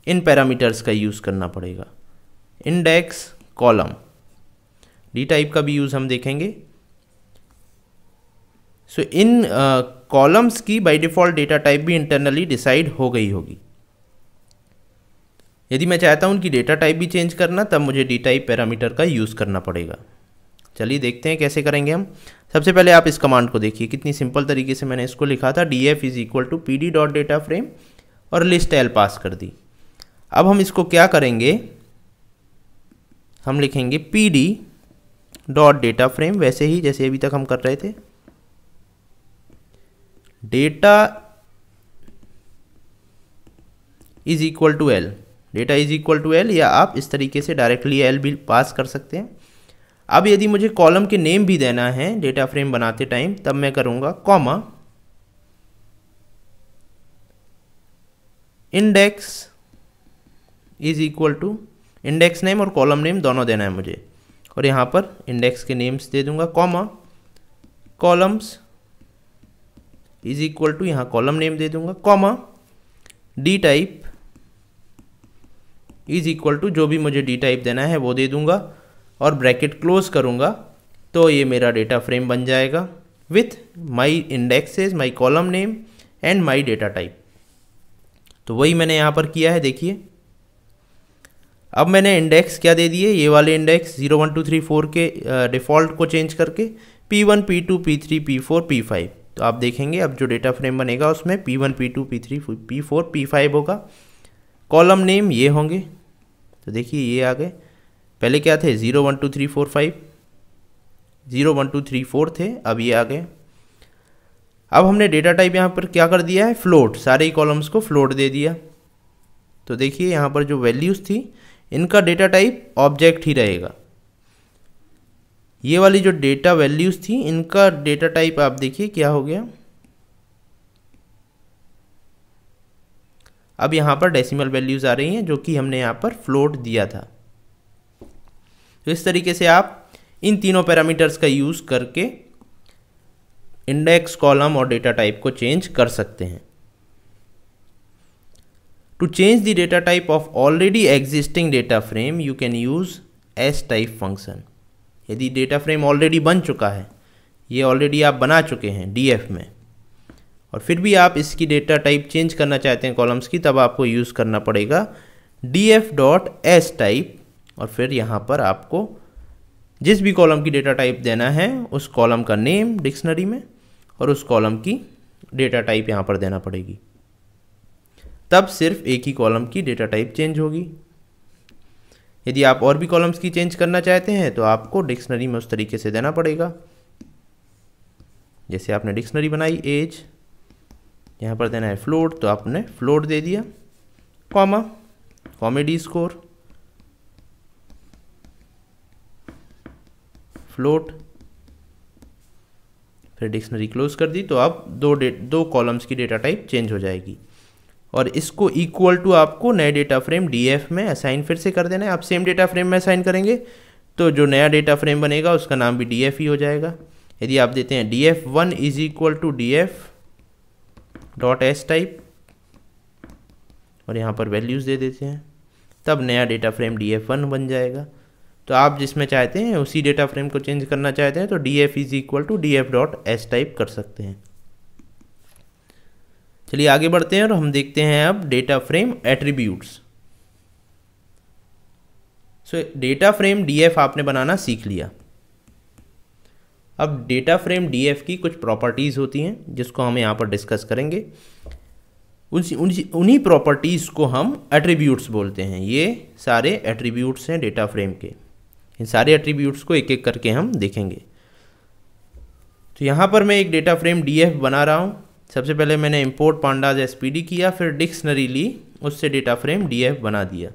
इन पैरामीटर्स का यूज़ करना पड़ेगा इंडेक्स कॉलम डी टाइप का भी यूज़ हम देखेंगे सो इन कॉलम्स की बाय डिफ़ॉल्ट डेटा टाइप भी इंटरनली डिसाइड हो गई होगी यदि मैं चाहता हूँ उनकी डेटा टाइप भी चेंज करना तब मुझे डी टाइप पैरामीटर का यूज़ करना पड़ेगा चलिए देखते हैं कैसे करेंगे हम सबसे पहले आप इस कमांड को देखिए कितनी सिंपल तरीके से मैंने इसको लिखा था D F is equal to P D dot data frame और लिस्ट एल पास कर दी अब हम इसको क्या करेंगे हम लिखेंगे P D dot data frame वैसे ही जैसे अभी तक हम कर रहे थे data is equal to L data is equal to L या आप इस तरीके से डायरेक्टली एल भी पास कर सकते हैं अब यदि मुझे कॉलम के नेम भी देना है डेटा फ्रेम बनाते टाइम तब मैं करूंगा comma index is equal to index name और कॉलम नेम दोनों देना है मुझे और यहाँ पर इंडेक्स के नेम्स दे दूंगा comma columns is equal to यहाँ कॉलम नेम दे दूंगा comma D type is equal to जो भी मुझे डी टाइप देना है वो दे दूंगा और ब्रैकेट क्लोज करूँगा तो ये मेरा डेटा फ्रेम बन जाएगा with my indexes my column name and my data type तो वही मैंने यहाँ पर किया है देखिए अब मैंने इंडेक्स क्या दे दिए ये वाले index zero one two three four के डिफ़ॉल्ट को चेंज करके P one P two P three P four P five तो आप देखेंगे अब जो डेटा फ्रेम बनेगा उसमें P one P two P three P four P five होगा कॉलम नेम ये होंगे तो देखिए ये आ गए पहले क्या थे zero one two three four five zero one two three four थे अब ये आ गए अब हमने डेटा टाइप यहाँ पर क्या कर दिया है फ्लोट सारे ही कॉलम्स को फ्लोट दे दिया तो देखिए यहाँ पर जो वैल्यूज़ थी इनका डेटा टाइप ऑब्जेक्ट ही रहेगा ये वाली जो डेटा वैल्यूज़ थी इनका डेटा टाइप आप देखिए क्या हो गया अब यहाँ पर डेसिमल वैल्यूज़ आ रही हैं जो कि हमने यहाँ पर फ्लोट दिया था तो इस तरीके से आप इन तीनों पैरामीटर्स का यूज़ करके इंडेक्स कॉलम और डेटा टाइप को चेंज कर सकते हैं To change the data type of already existing data frame, you can use s type function. यदि data frame already बन चुका है ये already आप बना चुके हैं df में और फिर भी आप इसकी डेटा टाइप चेंज करना चाहते हैं कॉलम्स की तब आपको यूज़ करना पड़ेगा D F dot as type और फिर यहाँ पर आपको जिस भी कॉलम की डेटा टाइप देना है उस कॉलम का नेम डिक्शनरी में और उस कॉलम की डेटा टाइप यहाँ पर देना पड़ेगी तब सिर्फ एक ही कॉलम की डेटा टाइप चेंज होगी यदि आप और भी कॉलम्स की चेंज करना चाहते हैं तो आपको डिक्शनरी में उस तरीके से देना पड़ेगा जैसे आपने डिक्शनरी बनाई एज यहाँ पर देना है फ्लोट तो आपने फ्लोट दे दिया कॉमा कॉमेडी स्कोर फ्लोट फिर डिक्शनरी क्लोज कर दी तो अब दो दो कॉलम्स की डेटा टाइप चेंज हो जाएगी और इसको इक्वल टू आपको नए डेटा फ्रेम डीएफ में असाइन फिर से कर देना है आप सेम डेटा फ्रेम में असाइन करेंगे तो जो नया डेटा फ्रेम बनेगा उसका नाम भी डीएफ ही हो जाएगा यदि आप देते हैं D F one is equal to D F dot as type और यहाँ पर वैल्यूज़ दे देते हैं तब नया data frame D F one बन जाएगा तो आप जिसमें चाहते हैं उसी डेटा फ्रेम को चेंज करना चाहते हैं तो D F is equal to D F dot as type कर सकते हैं चलिए आगे बढ़ते हैं और हम देखते हैं अब data frame attributes so data frame DF आपने बनाना सीख लिया अब डेटा फ्रेम डीएफ की कुछ प्रॉपर्टीज़ होती हैं जिसको हम यहाँ पर डिस्कस करेंगे उन उन्हीं प्रॉपर्टीज़ को हम एट्रीब्यूट्स बोलते हैं ये सारे एट्रीब्यूट्स हैं डेटा फ्रेम के इन सारे एट्रीब्यूट्स को एक एक करके हम देखेंगे तो यहाँ पर मैं एक डेटा फ्रेम डीएफ बना रहा हूँ सबसे पहले मैंने इम्पोर्ट पांडाज एस किया फिर डिक्शनरी ली उससे डेटा फ्रेम डी बना दिया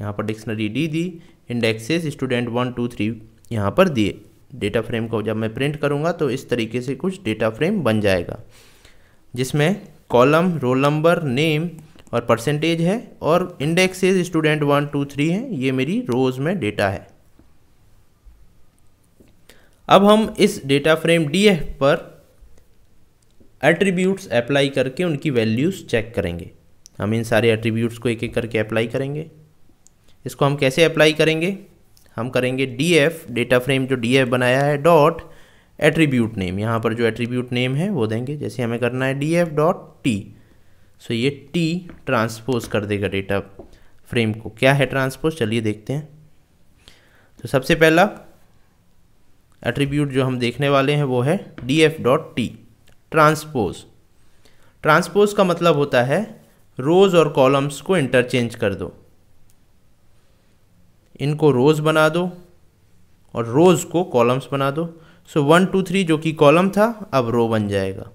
यहाँ पर डिक्शनरी डी दी indexes student one two three यहाँ पर दिए डेटा फ्रेम को जब मैं प्रिंट करूँगा तो इस तरीके से कुछ डेटा फ्रेम बन जाएगा जिसमें कॉलम रोल नंबर नेम और परसेंटेज है और indexes student one two three है ये मेरी रोज़ में डेटा है अब हम इस डेटा फ्रेम डी पर एट्रीब्यूट्स अप्लाई करके उनकी वैल्यूज़ चेक करेंगे हम इन सारे एट्रीब्यूट्स को एक एक करके अप्लाई करेंगे इसको हम कैसे अप्लाई करेंगे हम करेंगे डी एफ डेटा फ्रेम जो डी एफ बनाया है डॉट एट्रीब्यूट नेम यहाँ पर जो एट्रीब्यूट नेम है वो देंगे जैसे हमें करना है D F dot T so ये टी ट्रांसपोज कर देगा डेटा फ्रेम को क्या है ट्रांसपोज चलिए देखते हैं तो सबसे पहला एट्रीब्यूट जो हम देखने वाले हैं वो है D F dot T transpose transpose का मतलब होता है रोज़ और कॉलम्स को इंटरचेंज कर दो इनको रोज़ बना दो और रोज़ को कॉलम्स बना दो सो वन टू थ्री जो कि कॉलम था अब रो बन जाएगा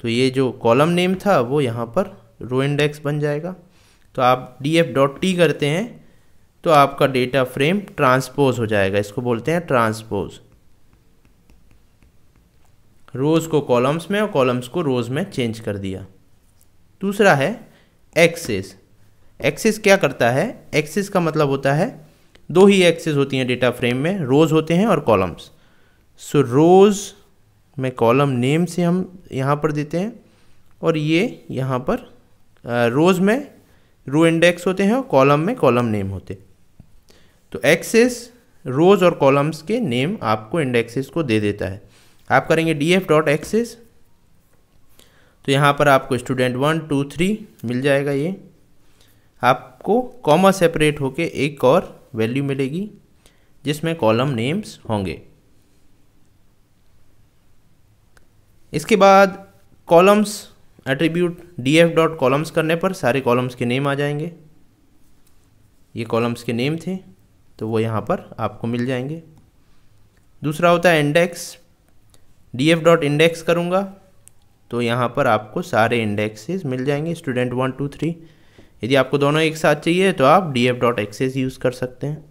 तो ये जो कॉलम नेम था वो यहाँ पर रो इंडेक्स बन जाएगा तो आप डी एफ डॉट टी करते हैं तो आपका डेटा फ्रेम ट्रांसपोज हो जाएगा इसको बोलते हैं ट्रांसपोज रोज़ को कॉलम्स में और कॉलम्स को रोज़ में चेंज कर दिया दूसरा है एक्सेस एक्सेस क्या करता है एक्सेस का मतलब होता है दो ही एक्सेस होती हैं डेटा फ्रेम में रोज़ होते हैं और कॉलम्स सो रोज़ में कॉलम नेम से हम यहाँ पर देते हैं और ये यहाँ पर रोज़ में रो इंडेक्स होते हैं और कॉलम में कॉलम नेम होते तो एक्सेस रोज़ और कॉलम्स के नेम आपको इंडेक्सेस को दे देता है आप करेंगे डी एफ डॉट एक्सेस तो यहाँ पर आपको स्टूडेंट वन टू थ्री मिल जाएगा ये आपको कॉमा सेपरेट होके एक और वैल्यू मिलेगी जिसमें कॉलम नेम्स होंगे इसके बाद columns attribute D F dot columns करने पर सारे कॉलम्स के नेम आ जाएंगे ये कॉलम्स के नेम थे तो वो यहाँ पर आपको मिल जाएंगे दूसरा होता है index D F dot index करूँगा तो यहाँ पर आपको सारे इंडेक्सेस मिल जाएंगे स्टूडेंट वन टू थ्री यदि आपको दोनों एक साथ चाहिए तो आप D F dot axes use कर सकते हैं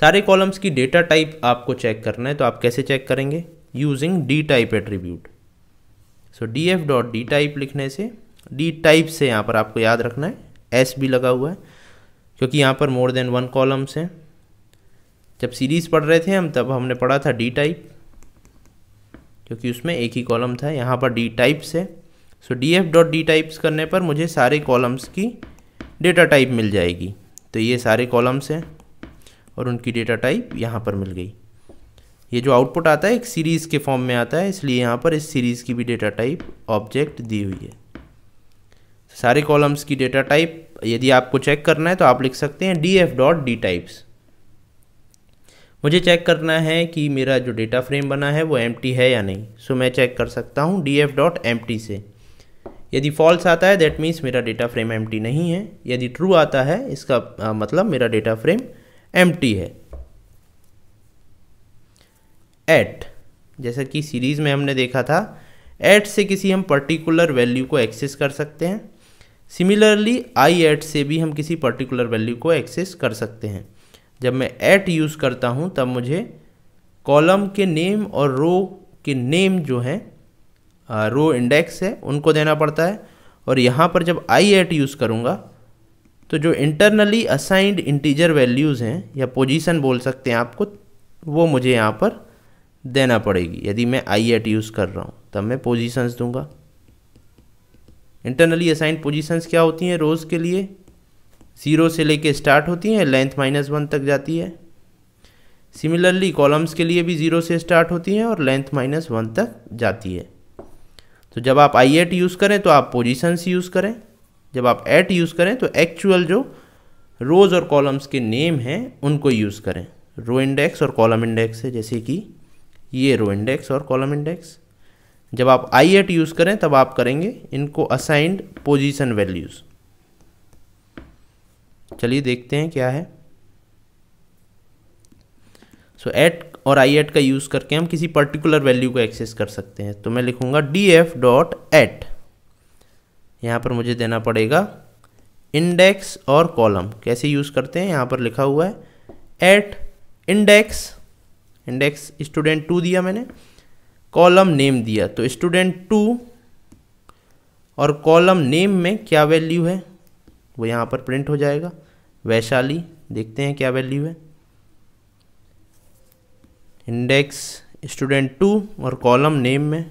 सारे कॉलम्स की डेटा टाइप आपको चेक करना है तो आप कैसे चेक करेंगे using D type attribute so D F dot D type लिखने से डी टाइप से यहाँ पर आपको याद रखना है एस भी लगा हुआ है क्योंकि यहाँ पर मोर देन वन कॉलम्स हैं जब सीरीज़ पढ़ रहे थे हम तब हमने पढ़ा था डी टाइप क्योंकि उसमें एक ही कॉलम था यहाँ पर डी टाइप्स है so D F dot D types करने पर मुझे सारे कॉलम्स की डेटा टाइप मिल जाएगी तो ये सारे कॉलम्स हैं और उनकी डेटा टाइप यहाँ पर मिल गई ये जो आउटपुट आता है एक सीरीज़ के फॉर्म में आता है इसलिए यहाँ पर इस सीरीज़ की भी डेटा टाइप ऑब्जेक्ट दी हुई है सारे कॉलम्स की डेटा टाइप यदि आपको चेक करना है तो आप लिख सकते हैं D F dot D types मुझे चेक करना है कि मेरा जो डेटा फ्रेम बना है वो एम है या नहीं सो मैं चेक कर सकता हूँ डी एफ डॉट एम से यदि फॉल्स आता है दैट मीन्स मेरा डेटा फ्रेम एम नहीं है यदि ट्रू आता है इसका आ, मतलब मेरा डेटा फ्रेम एम है एट जैसा कि सीरीज़ में हमने देखा था एट से किसी हम पर्टिकुलर वैल्यू को एक्सेस कर सकते हैं सिमिलरली आई एट से भी हम किसी पर्टिकुलर वैल्यू को एक्सेस कर सकते हैं जब मैं एट यूज़ करता हूँ तब मुझे कॉलम के नेम और रो के नेम जो हैं रो इंडेक्स है उनको देना पड़ता है और यहाँ पर जब आई एट यूज़ करूँगा तो जो इंटरनली असाइंड इंटीजर वैल्यूज़ हैं या पोजीशन बोल सकते हैं आपको वो मुझे यहाँ पर देना पड़ेगी यदि मैं आई एट यूज़ कर रहा हूँ तब मैं पोजीशंस दूंगा इंटरनली असाइंड पोजीशंस क्या होती हैं रोज़ के लिए ज़ीरो से लेके स्टार्ट होती हैं लेंथ माइनस वन तक जाती है सिमिलरली कॉलम्स के लिए भी ज़ीरो से स्टार्ट होती हैं और लेंथ माइनस वन तक जाती है तो जब आप आई एट यूज़ करें तो आप पोजिशंस यूज़ करें जब आप एट यूज़ करें तो एक्चुअल जो रोज़ और कॉलम्स के नेम हैं उनको यूज़ करें रो इंडेक्स और कॉलम इंडेक्स है जैसे कि ये रो इंडेक्स और कॉलम इंडेक्स जब आप आई एट यूज़ करें तब आप करेंगे इनको असाइंड पोजिशन वैल्यूज़ चलिए देखते हैं क्या है सो so, एट और आई एट का यूज़ करके हम किसी पर्टिकुलर वैल्यू को एक्सेस कर सकते हैं तो मैं लिखूँगा डी एफ डॉट एट यहाँ पर मुझे देना पड़ेगा इंडेक्स और कॉलम कैसे यूज़ करते हैं यहाँ पर लिखा हुआ है at index index student two दिया मैंने कॉलम नेम दिया तो स्टूडेंट टू और कॉलम नेम में क्या वैल्यू है वो यहाँ पर प्रिंट हो जाएगा वैशाली देखते हैं क्या वैल्यू है इंडेक्स स्टूडेंट टू और कॉलम नेम में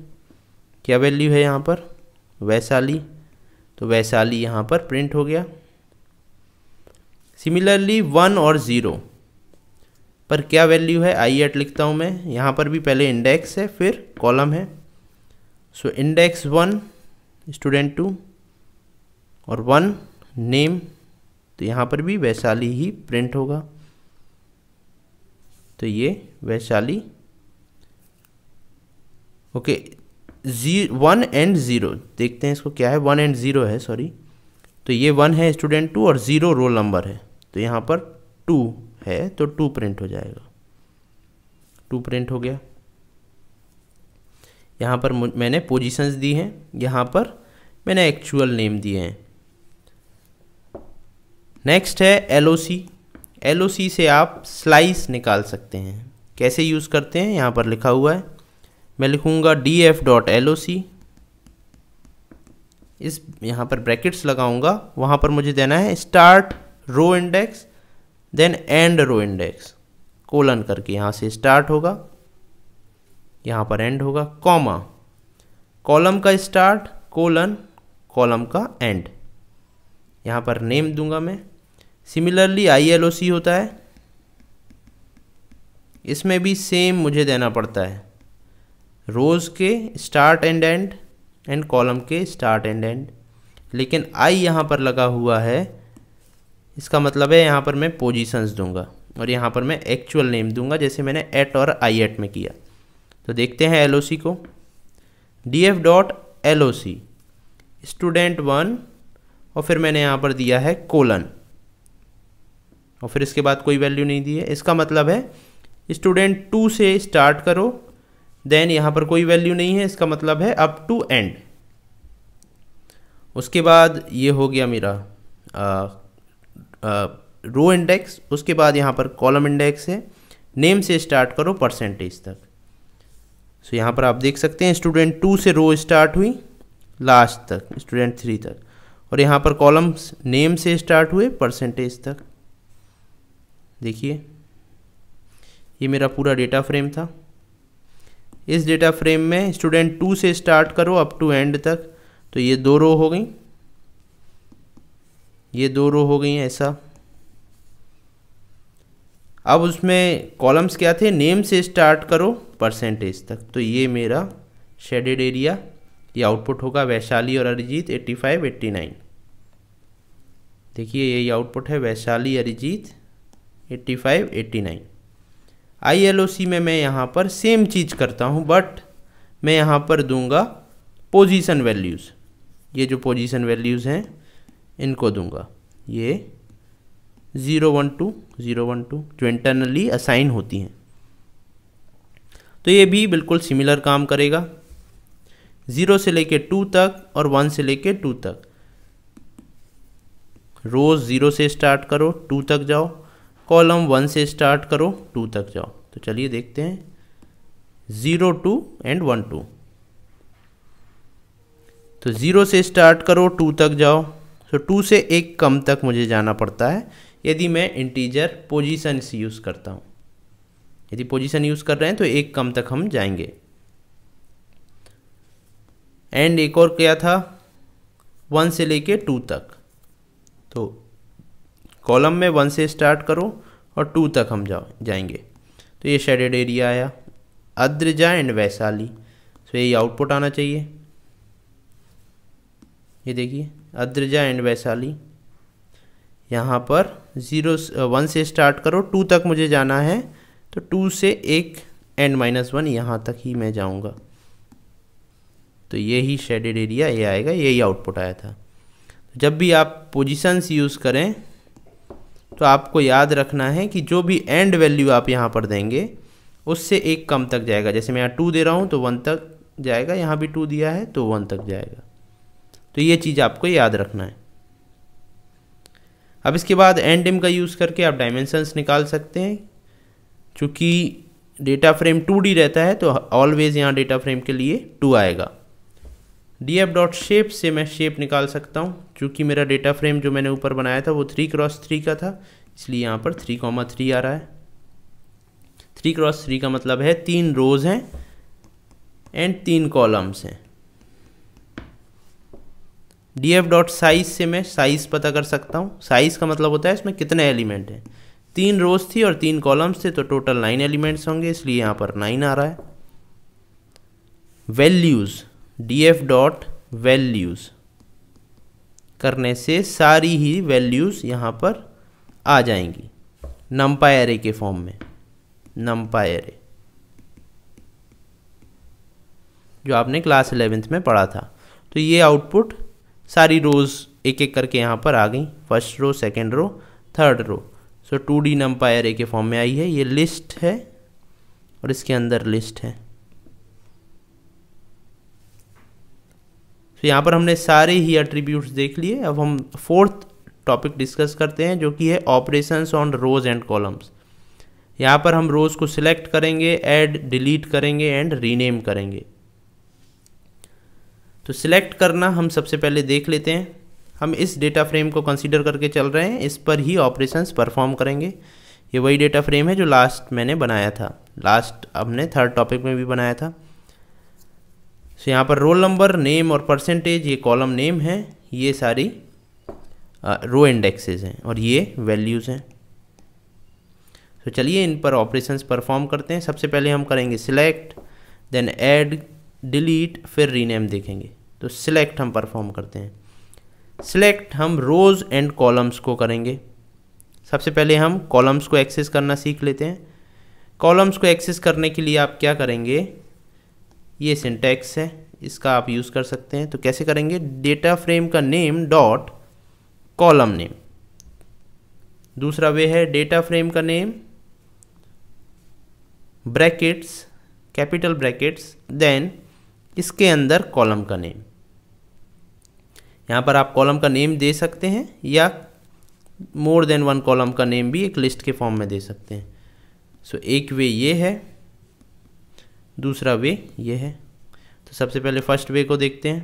क्या वैल्यू है यहाँ पर वैशाली तो वैशाली यहाँ पर प्रिंट हो गया सिमिलरली वन और ज़ीरो पर क्या वैल्यू है आई एट लिखता हूँ मैं यहाँ पर भी पहले इंडेक्स है फिर कॉलम है so index one student two और वन नेम तो यहाँ पर भी वैशाली ही प्रिंट होगा तो ये वैशाली ओके जी वन एंड ज़ीरो देखते हैं इसको क्या है वन एंड ज़ीरो है सॉरी तो ये वन है स्टूडेंट टू और ज़ीरो रोल नंबर है तो यहाँ पर टू है तो टू प्रिंट हो जाएगा टू प्रिंट हो गया यहाँ पर मैंने पोजीशंस दी हैं यहाँ पर मैंने एक्चुअल नेम दिए हैं नेक्स्ट है एल एल से आप स्लाइस निकाल सकते हैं कैसे यूज़ करते हैं यहाँ पर लिखा हुआ है मैं लिखूँगा D F dot L O C इस यहाँ पर ब्रैकेट्स लगाऊंगा वहाँ पर मुझे देना है start row index then end row index colon करके यहाँ से स्टार्ट होगा यहाँ पर एंड होगा कॉमा कॉलम का स्टार्ट कोलन कॉलम का एंड यहाँ पर नेम दूंगा मैं सिमिलरली आई एल ओ सी होता है इसमें भी सेम मुझे देना पड़ता है रोज़ के start end end end column के स्टार्ट एंड एंड लेकिन आई यहाँ पर लगा हुआ है इसका मतलब है यहाँ पर मैं पोजीशंस दूंगा और यहाँ पर मैं एक्चुअल नेम दूंगा जैसे मैंने एट और आई एट में किया तो देखते हैं एल को D F dot L student one और फिर मैंने यहाँ पर दिया है कोलन और फिर इसके बाद कोई वैल्यू नहीं दी है इसका मतलब है स्टूडेंट टू से स्टार्ट करो देन यहाँ पर कोई वैल्यू नहीं है इसका मतलब है अप टू एंड उसके बाद ये हो गया मेरा रो इंडेक्स उसके बाद यहाँ पर कॉलम इंडेक्स है नेम से स्टार्ट करो परसेंटेज तक सो so, यहाँ पर आप देख सकते हैं स्टूडेंट टू से रो स्टार्ट हुई लास्ट तक स्टूडेंट थ्री तक और यहाँ पर कॉलम्स नेम से स्टार्ट हुए परसेंटेज तक देखिए ये मेरा पूरा डेटा फ्रेम था इस डेटा फ्रेम में स्टूडेंट टू से स्टार्ट करो अप टू एंड तक तो ये दो रो हो गई ये दो रो हो गई ऐसा अब उसमें कॉलम्स क्या थे नेम से स्टार्ट करो परसेंटेज तक तो ये मेरा शेडेड एरिया ये आउटपुट होगा वैशाली और अरिजीत 85, 89 देखिए यही आउटपुट है Vaishali Arijit eighty five eighty nine I L O C में मैं यहाँ पर सेम चीज़ करता हूँ बट मैं यहाँ पर दूंगा पोजीशन वैल्यूज़ ये जो पोजीशन वैल्यूज़ हैं इनको दूंगा ये zero one two zero one two जो इंटरनली असाइन होती हैं तो ये भी बिल्कुल सिमिलर काम करेगा ज़ीरो से लेके टू तक और वन से लेके टू तक रोज़ ज़ीरो से स्टार्ट करो टू तक जाओ कॉलम वन से स्टार्ट करो टू तक जाओ तो चलिए देखते हैं zero two and one two तो ज़ीरो से स्टार्ट करो टू तक जाओ तो टू से एक कम तक मुझे जाना पड़ता है यदि मैं इंटीजर पोजीशन यूज़ करता हूँ यदि पोजीशन यूज़ कर रहे हैं तो एक कम तक हम जाएंगे एंड एक और क्या था वन से लेके टू तक तो कॉलम में वन से स्टार्ट करो और टू तक हम जाओ जाएंगे तो ये शेडेड एरिया आया अद्रजा एंड वैशाली सो तो यही आउटपुट आना चाहिए ये देखिए अद्रजा एंड वैशाली यहाँ पर ज़ीरो वन से स्टार्ट करो टू तक मुझे जाना है तो टू से एक एंड माइनस वन यहाँ तक ही मैं जाऊँगा तो यही शेडेड एरिया ये आएगा यही आउटपुट आया था जब भी आप पोजीशंस यूज़ करें तो आपको याद रखना है कि जो भी एंड वैल्यू आप यहाँ पर देंगे उससे एक कम तक जाएगा जैसे मैं यहाँ टू दे रहा हूँ तो वन तक जाएगा यहाँ भी टू दिया है तो वन तक जाएगा तो ये चीज़ आपको याद रखना है अब इसके बाद एंड एम का यूज़ करके आप डायमेंशंस निकाल सकते हैं चूँकि डेटा फ्रेम टू रहता है तो ऑलवेज़ यहाँ डेटा फ्रेम के लिए टू आएगा डी एफ डॉट शेप से मैं शेप निकाल सकता हूँ क्योंकि मेरा डेटा फ्रेम जो मैंने ऊपर बनाया था वो थ्री क्रॉस थ्री का था इसलिए यहाँ पर थ्री कॉमा थ्री आ रहा है थ्री क्रॉस थ्री का मतलब है तीन रोज हैं एंड तीन कॉलम्स हैं डी एफ डॉट साइज से मैं साइज पता कर सकता हूँ साइज का मतलब होता है इसमें कितने एलिमेंट हैं तीन रोज थी और तीन कॉलम्स थे तो टोटल नाइन एलिमेंट्स होंगे इसलिए यहाँ पर नाइन आ रहा है values D F dot values करने से सारी ही वैल्यूज़ यहाँ पर आ जाएंगी नम्पा एरे के फॉर्म में नम्पा एरे जो आपने क्लास एलेवेंथ में पढ़ा था तो ये आउटपुट सारी रोज़ एक एक करके यहाँ पर आ गई first row second row third row so two D numpy array के फॉर्म में आई है ये लिस्ट है और इसके अंदर लिस्ट है तो यहाँ पर हमने सारे ही एट्रीब्यूट्स देख लिए अब हम फोर्थ टॉपिक डिस्कस करते हैं जो कि है operations on rows and columns यहाँ पर हम रोज को सिलेक्ट करेंगे ऐड डिलीट करेंगे एंड रीनेम करेंगे तो सिलेक्ट करना हम सबसे पहले देख लेते हैं हम इस डेटा फ्रेम को कंसीडर करके चल रहे हैं इस पर ही ऑपरेशंस परफॉर्म करेंगे ये वही डेटा फ्रेम है जो लास्ट मैंने बनाया था लास्ट हमने थर्ड टॉपिक में भी बनाया था सो यहाँ पर रोल नंबर नेम और परसेंटेज ये कॉलम नेम है ये सारी रो uh, इंडेक्सेस हैं और ये वैल्यूज़ हैं तो so, चलिए इन पर ऑपरेशंस परफॉर्म करते हैं सबसे पहले हम करेंगे सिलेक्ट देन ऐड डिलीट फिर रीनेम देखेंगे तो सिलेक्ट हम परफॉर्म करते हैं सिलेक्ट हम रोज़ एंड कॉलम्स को करेंगे सबसे पहले हम कॉलम्स को एक्सेस करना सीख लेते हैं कॉलम्स को एक्सेस करने के लिए आप क्या करेंगे ये सिंटैक्स है इसका आप यूज़ कर सकते हैं तो कैसे करेंगे डेटा फ्रेम का नेम डॉट कॉलम नेम दूसरा वे है डेटा फ्रेम का name brackets capital brackets then इसके अंदर कॉलम का नेम यहाँ पर आप कॉलम का नेम दे सकते हैं या मोर देन वन कॉलम का नेम भी एक लिस्ट के फॉर्म में दे सकते हैं सो so, एक वे ये है दूसरा वे ये है तो सबसे पहले फर्स्ट वे को देखते हैं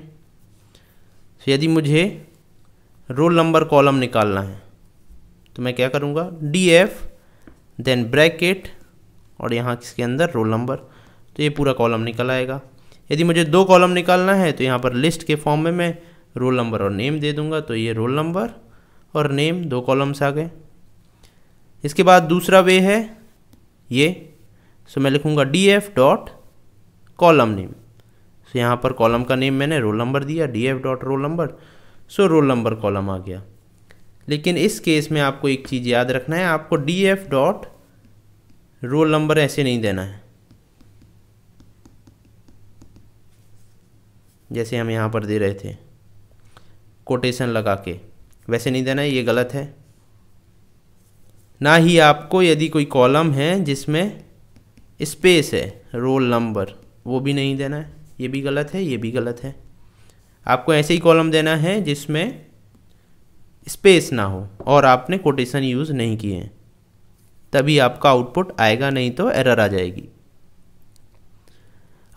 तो यदि मुझे रोल नंबर कॉलम निकालना है तो मैं क्या करूँगा डी एफ देन ब्रैकेट और यहाँ इसके अंदर रोल नंबर तो ये पूरा कॉलम निकल आएगा यदि मुझे दो कॉलम निकालना है तो यहाँ पर लिस्ट के फॉर्म में मैं रोल नंबर और नेम दे दूँगा तो ये रोल नंबर और नेम दो कॉलम्स आ गए इसके बाद दूसरा वे है ये सो मैं लिखूँगा D F dot column name so यहाँ पर कॉलम का नेम मैंने रोल नंबर दिया D F dot roll number so roll number column आ गया लेकिन इस केस में आपको एक चीज़ याद रखना है आपको D F dot roll number ऐसे नहीं देना है जैसे हम यहाँ पर दे रहे थे कोटेशन लगा के वैसे नहीं देना है ये गलत है ना ही आपको यदि कोई कॉलम है जिसमें स्पेस है रोल नंबर वो भी नहीं देना है ये भी गलत है ये भी गलत है आपको ऐसे ही कॉलम देना है जिसमें स्पेस ना हो और आपने कोटेशन यूज़ नहीं किए हैं तभी आपका आउटपुट आएगा नहीं तो एरर आ जाएगी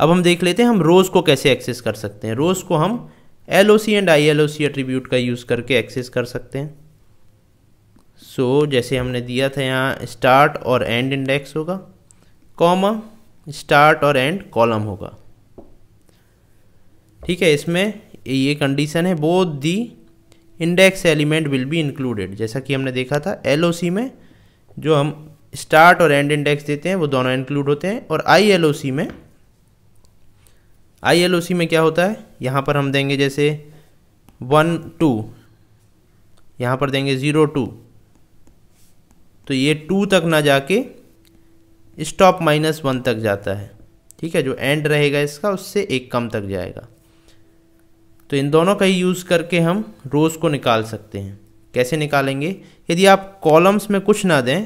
अब हम देख लेते हैं हम रोज़ को कैसे एक्सेस कर सकते हैं रोज़ को हम L and I L attribute का यूज़ करके एक्सेस कर सकते हैं सो so, जैसे हमने दिया था यहाँ स्टार्ट और एंड इंडेक्स होगा कॉमा स्टार्ट और एंड कॉलम होगा ठीक है इसमें ये कंडीशन है both the index element will be included जैसा कि हमने देखा था एल में जो हम स्टार्ट और एंड इंडेक्स देते हैं वो दोनों इंक्लूड होते हैं और आई में आई में क्या होता है यहाँ पर हम देंगे जैसे वन टू यहाँ पर देंगे ज़ीरो टू तो ये टू तक ना जाके स्टॉप माइनस वन तक जाता है ठीक है जो एंड रहेगा इसका उससे एक कम तक जाएगा तो इन दोनों का ही यूज़ करके हम रोज़ को निकाल सकते हैं कैसे निकालेंगे यदि आप कॉलम्स में कुछ ना दें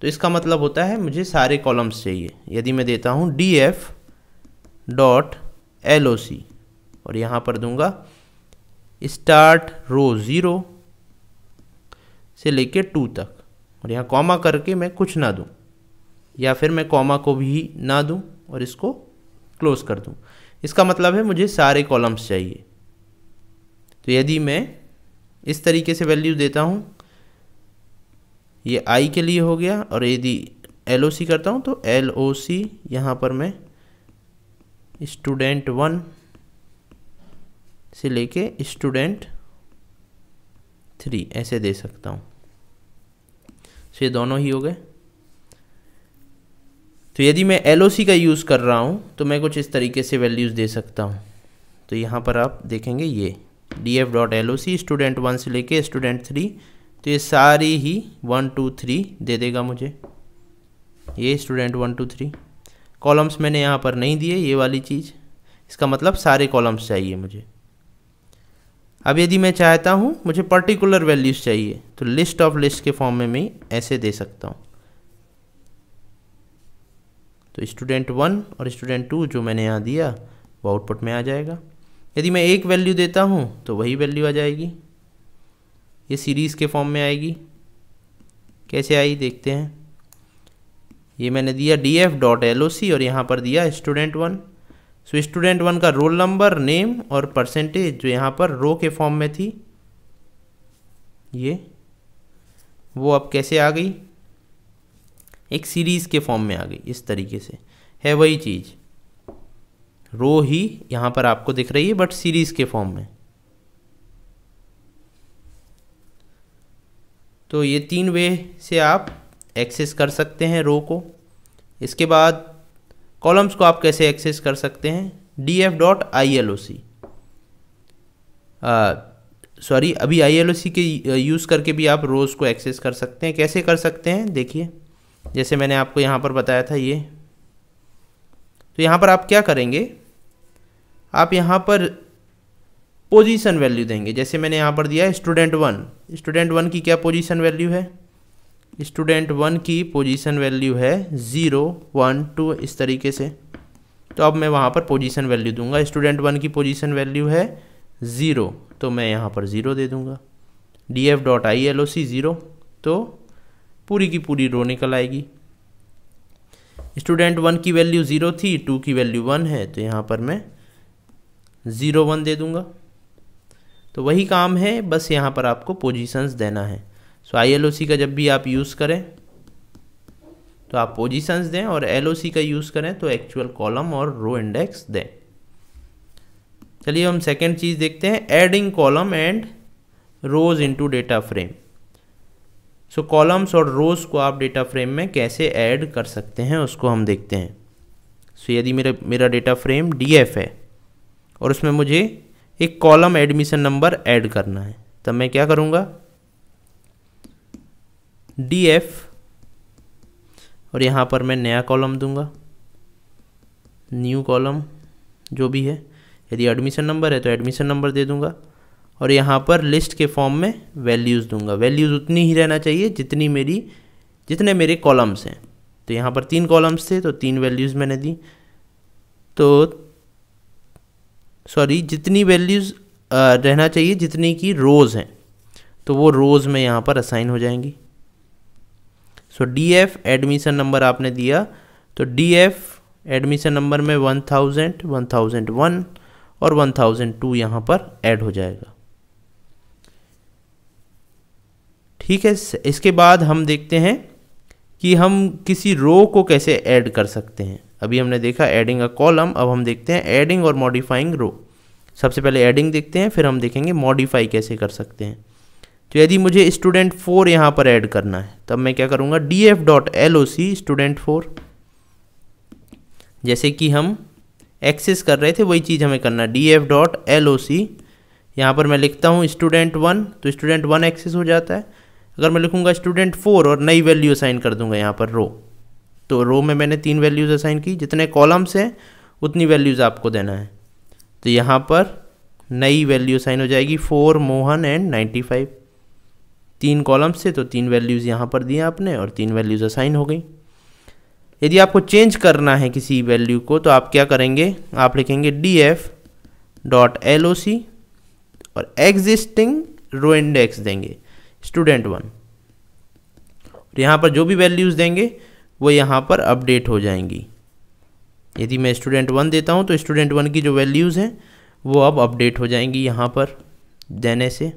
तो इसका मतलब होता है मुझे सारे कॉलम्स चाहिए यदि मैं देता हूँ D F dot L O C और यहाँ पर दूंगा स्टार्ट रो ज़ीरो से लेके टू तक और यहाँ कॉमा करके मैं कुछ ना दूँ या फिर मैं कॉमा को भी ना दूँ और इसको क्लोज़ कर दूँ इसका मतलब है मुझे सारे कॉलम्स चाहिए तो यदि मैं इस तरीके से वैल्यू देता हूँ ये आई के लिए हो गया और यदि एल ओ सी करता हूँ तो एल ओ सी यहाँ पर मैं स्टूडेंट वन से लेके स्टूडेंट थ्री ऐसे दे सकता हूँ तो ये दोनों ही हो गए तो यदि मैं एल का यूज़ कर रहा हूँ तो मैं कुछ इस तरीके से वैल्यूज़ दे सकता हूँ तो यहाँ पर आप देखेंगे ये D F dot L O C student one से लेके स्टूडेंट थ्री तो ये सारी ही वन टू थ्री दे देगा मुझे ये student one two three columns मैंने यहाँ पर नहीं दिए ये वाली चीज़ इसका मतलब सारे कॉलम्स चाहिए मुझे अब यदि मैं चाहता हूँ मुझे पर्टिकुलर वैल्यूज़ चाहिए तो लिस्ट ऑफ लिस्ट के फॉर्म में मैं ऐसे दे सकता हूँ तो स्टूडेंट वन और स्टूडेंट टू जो मैंने यहाँ दिया वो आउटपुट में आ जाएगा यदि मैं एक वैल्यू देता हूँ तो वही वैल्यू आ जाएगी ये सीरीज़ के फॉर्म में आएगी कैसे आई देखते हैं ये मैंने दिया D F dot L O C और यहाँ पर दिया student one so student one का रोल नंबर नेम और परसेंटेज जो यहाँ पर रो के फॉर्म में थी ये वो अब कैसे आ गई एक सीरीज़ के फॉर्म में आ गई इस तरीके से है वही चीज़ रो ही यहाँ पर आपको दिख रही है बट सीरीज़ के फॉर्म में तो ये तीन वे से आप एक्सेस कर सकते हैं रो को इसके बाद कॉलम्स को आप कैसे एक्सेस कर सकते हैं D F dot I L O C sorry अभी आई एल ओ सी के यूज़ करके भी आप रोज़ को एक्सेस कर सकते हैं कैसे कर सकते हैं देखिए जैसे मैंने आपको यहाँ पर बताया था ये तो यहाँ पर आप क्या करेंगे आप यहाँ पर पोजीशन वैल्यू देंगे जैसे मैंने यहाँ पर दिया स्टूडेंट वन स्टूडेंट वन की क्या पोजीशन वैल्यू है स्टूडेंट वन की पोजीशन वैल्यू है ज़ीरो वन टू इस तरीके से तो अब मैं वहाँ पर पोजीशन वैल्यू दूंगा स्टूडेंट वन की पोजीशन वैल्यू है ज़ीरो तो मैं यहाँ पर ज़ीरो दे दूँगा D F dot I L O C zero तो पूरी की पूरी रो निकल आएगी स्टूडेंट वन की वैल्यू ज़ीरो थी टू की वैल्यू वन है तो यहाँ पर मैं ज़ीरो वन दे दूँगा तो वही काम है बस यहाँ पर आपको पोजीशंस देना है सो आई एल ओ सी का जब भी आप यूज़ करें तो आप पोजीशंस दें और एल ओ सी का यूज़ करें तो एक्चुअल कॉलम और रो इंडेक्स दें चलिए हम सेकेंड चीज़ देखते हैं adding column and rows into data frame so columns और रोज़ को आप डेटा फ्रेम में कैसे ऐड कर सकते हैं उसको हम देखते हैं सो so, यदि मेरा मेरा डेटा फ्रेम डी है और उसमें मुझे एक कॉलम एडमिशन नंबर ऐड करना है तब मैं क्या करूँगा डी एफ और यहाँ पर मैं नया कॉलम दूंगा न्यू कॉलम जो भी है यदि एडमिशन नंबर है तो एडमिशन नंबर दे दूंगा और यहाँ पर लिस्ट के फॉर्म में वैल्यूज़ दूंगा वैल्यूज़ उतनी ही रहना चाहिए जितनी मेरी जितने मेरे कॉलम्स हैं तो यहाँ पर तीन कॉलम्स थे तो तीन वैल्यूज़ मैंने दी तो सॉरी जितनी वैल्यूज़ रहना चाहिए जितनी की रोज़ हैं तो वो रोज़ में यहाँ पर असाइन हो जाएंगी so D F admission number आपने दिया तो डी एफ एडमिशन नंबर में one thousand one thousand one और वन थाउजेंड टू यहाँ पर ऐड हो जाएगा ठीक है इसके बाद हम देखते हैं कि हम किसी रो को कैसे ऐड कर सकते हैं अभी हमने देखा एडिंग अ कॉलम अब हम देखते हैं एडिंग और मॉडिफाइंग रो सबसे पहले एडिंग देखते हैं फिर हम देखेंगे मॉडिफाई कैसे कर सकते हैं तो यदि मुझे स्टूडेंट फोर यहाँ पर ऐड करना है तब मैं क्या करूँगा D F dot L O C student four जैसे कि हम एक्सेस कर रहे थे वही चीज़ हमें करना है D F dot L O C यहाँ पर मैं लिखता हूँ स्टूडेंट वन तो स्टूडेंट वन एक्सेस हो जाता है अगर मैं लिखूँगा स्टूडेंट फोर और नई वैल्यू असाइन कर दूंगा यहाँ पर रो तो रो में मैंने तीन वैल्यूज़ असाइन की जितने कॉलम्स हैं उतनी वैल्यूज़ आपको देना है तो यहाँ पर नई वैल्यू असाइन हो जाएगी four Mohan and ninety five तीन कॉलम्स से तो तीन वैल्यूज़ यहाँ पर दिए आपने और तीन वैल्यूज़ असाइन हो गई यदि आपको चेंज करना है किसी वैल्यू को तो आप क्या करेंगे आप लिखेंगे D F dot L O C और एग्जिस्टिंग रो इंडेक्स देंगे स्टूडेंट वन और यहाँ पर जो भी वैल्यूज़ देंगे वो यहाँ पर अपडेट हो जाएंगी यदि मैं स्टूडेंट वन देता हूँ तो स्टूडेंट वन की जो वैल्यूज़ हैं वो अब अपडेट हो जाएंगी यहाँ पर देने से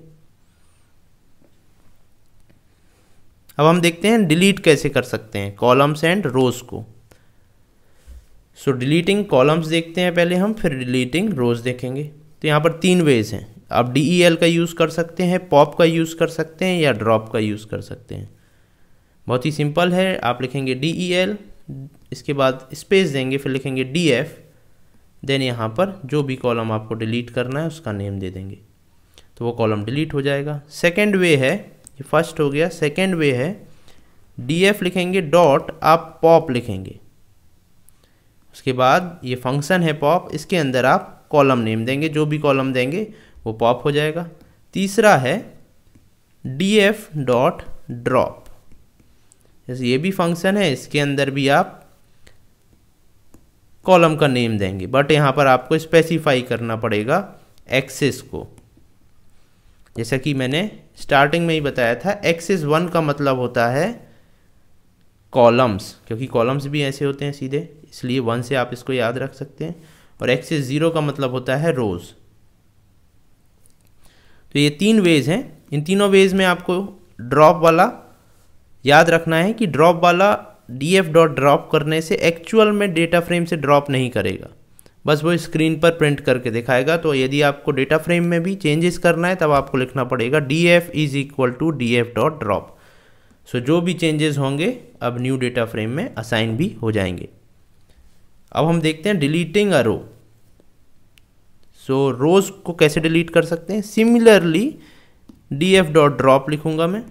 अब हम देखते हैं डिलीट कैसे कर सकते हैं कॉलम्स एंड रोज़ को सो डिलीटिंग कॉलम्स देखते हैं पहले हम फिर डिलीटिंग रोज़ देखेंगे तो यहाँ पर तीन वेज हैं आप डी ई एल का यूज़ कर सकते हैं पॉप का यूज़ कर सकते हैं या ड्रॉप का यूज़ कर सकते हैं बहुत ही सिंपल है आप लिखेंगे डी ई एल इसके बाद स्पेस देंगे फिर लिखेंगे डी एफ देन यहाँ पर जो भी कॉलम आपको डिलीट करना है उसका नेम दे देंगे तो वो कॉलम डिलीट हो जाएगा सेकेंड वे है ये फर्स्ट हो गया सेकेंड वे है डी एफ लिखेंगे डॉट आप पॉप लिखेंगे उसके बाद ये फंक्शन है पॉप इसके अंदर आप कॉलम नेम देंगे जो भी कॉलम देंगे वो पॉप हो जाएगा तीसरा है डी एफ डॉट ड्रॉप जैसे ये भी फंक्शन है इसके अंदर भी आप कॉलम का नेम देंगे बट यहाँ पर आपको स्पेसिफाई करना पड़ेगा एक्सेस को जैसा कि मैंने स्टार्टिंग में ही बताया था एक्सेस वन का मतलब होता है कॉलम्स क्योंकि कॉलम्स भी ऐसे होते हैं सीधे इसलिए वन से आप इसको याद रख सकते हैं और एक्सेस ज़ीरो का मतलब होता है रोज़ तो ये तीन वेज हैं इन तीनों वेज में आपको ड्रॉप वाला याद रखना है कि ड्रॉप वाला डी एफ डॉट ड्रॉप करने से एक्चुअल में डेटा फ्रेम से ड्रॉप नहीं करेगा बस वो स्क्रीन पर प्रिंट करके दिखाएगा तो यदि आपको डेटा फ्रेम में भी चेंजेस करना है तब आपको लिखना पड़ेगा D F is equal to D F dot drop so जो भी चेंजेस होंगे अब न्यू डेटा फ्रेम में असाइन भी हो जाएंगे अब हम देखते हैं डिलीटिंग अरो सो so, रोज को कैसे डिलीट कर सकते हैं similarly D F dot drop लिखूंगा मैं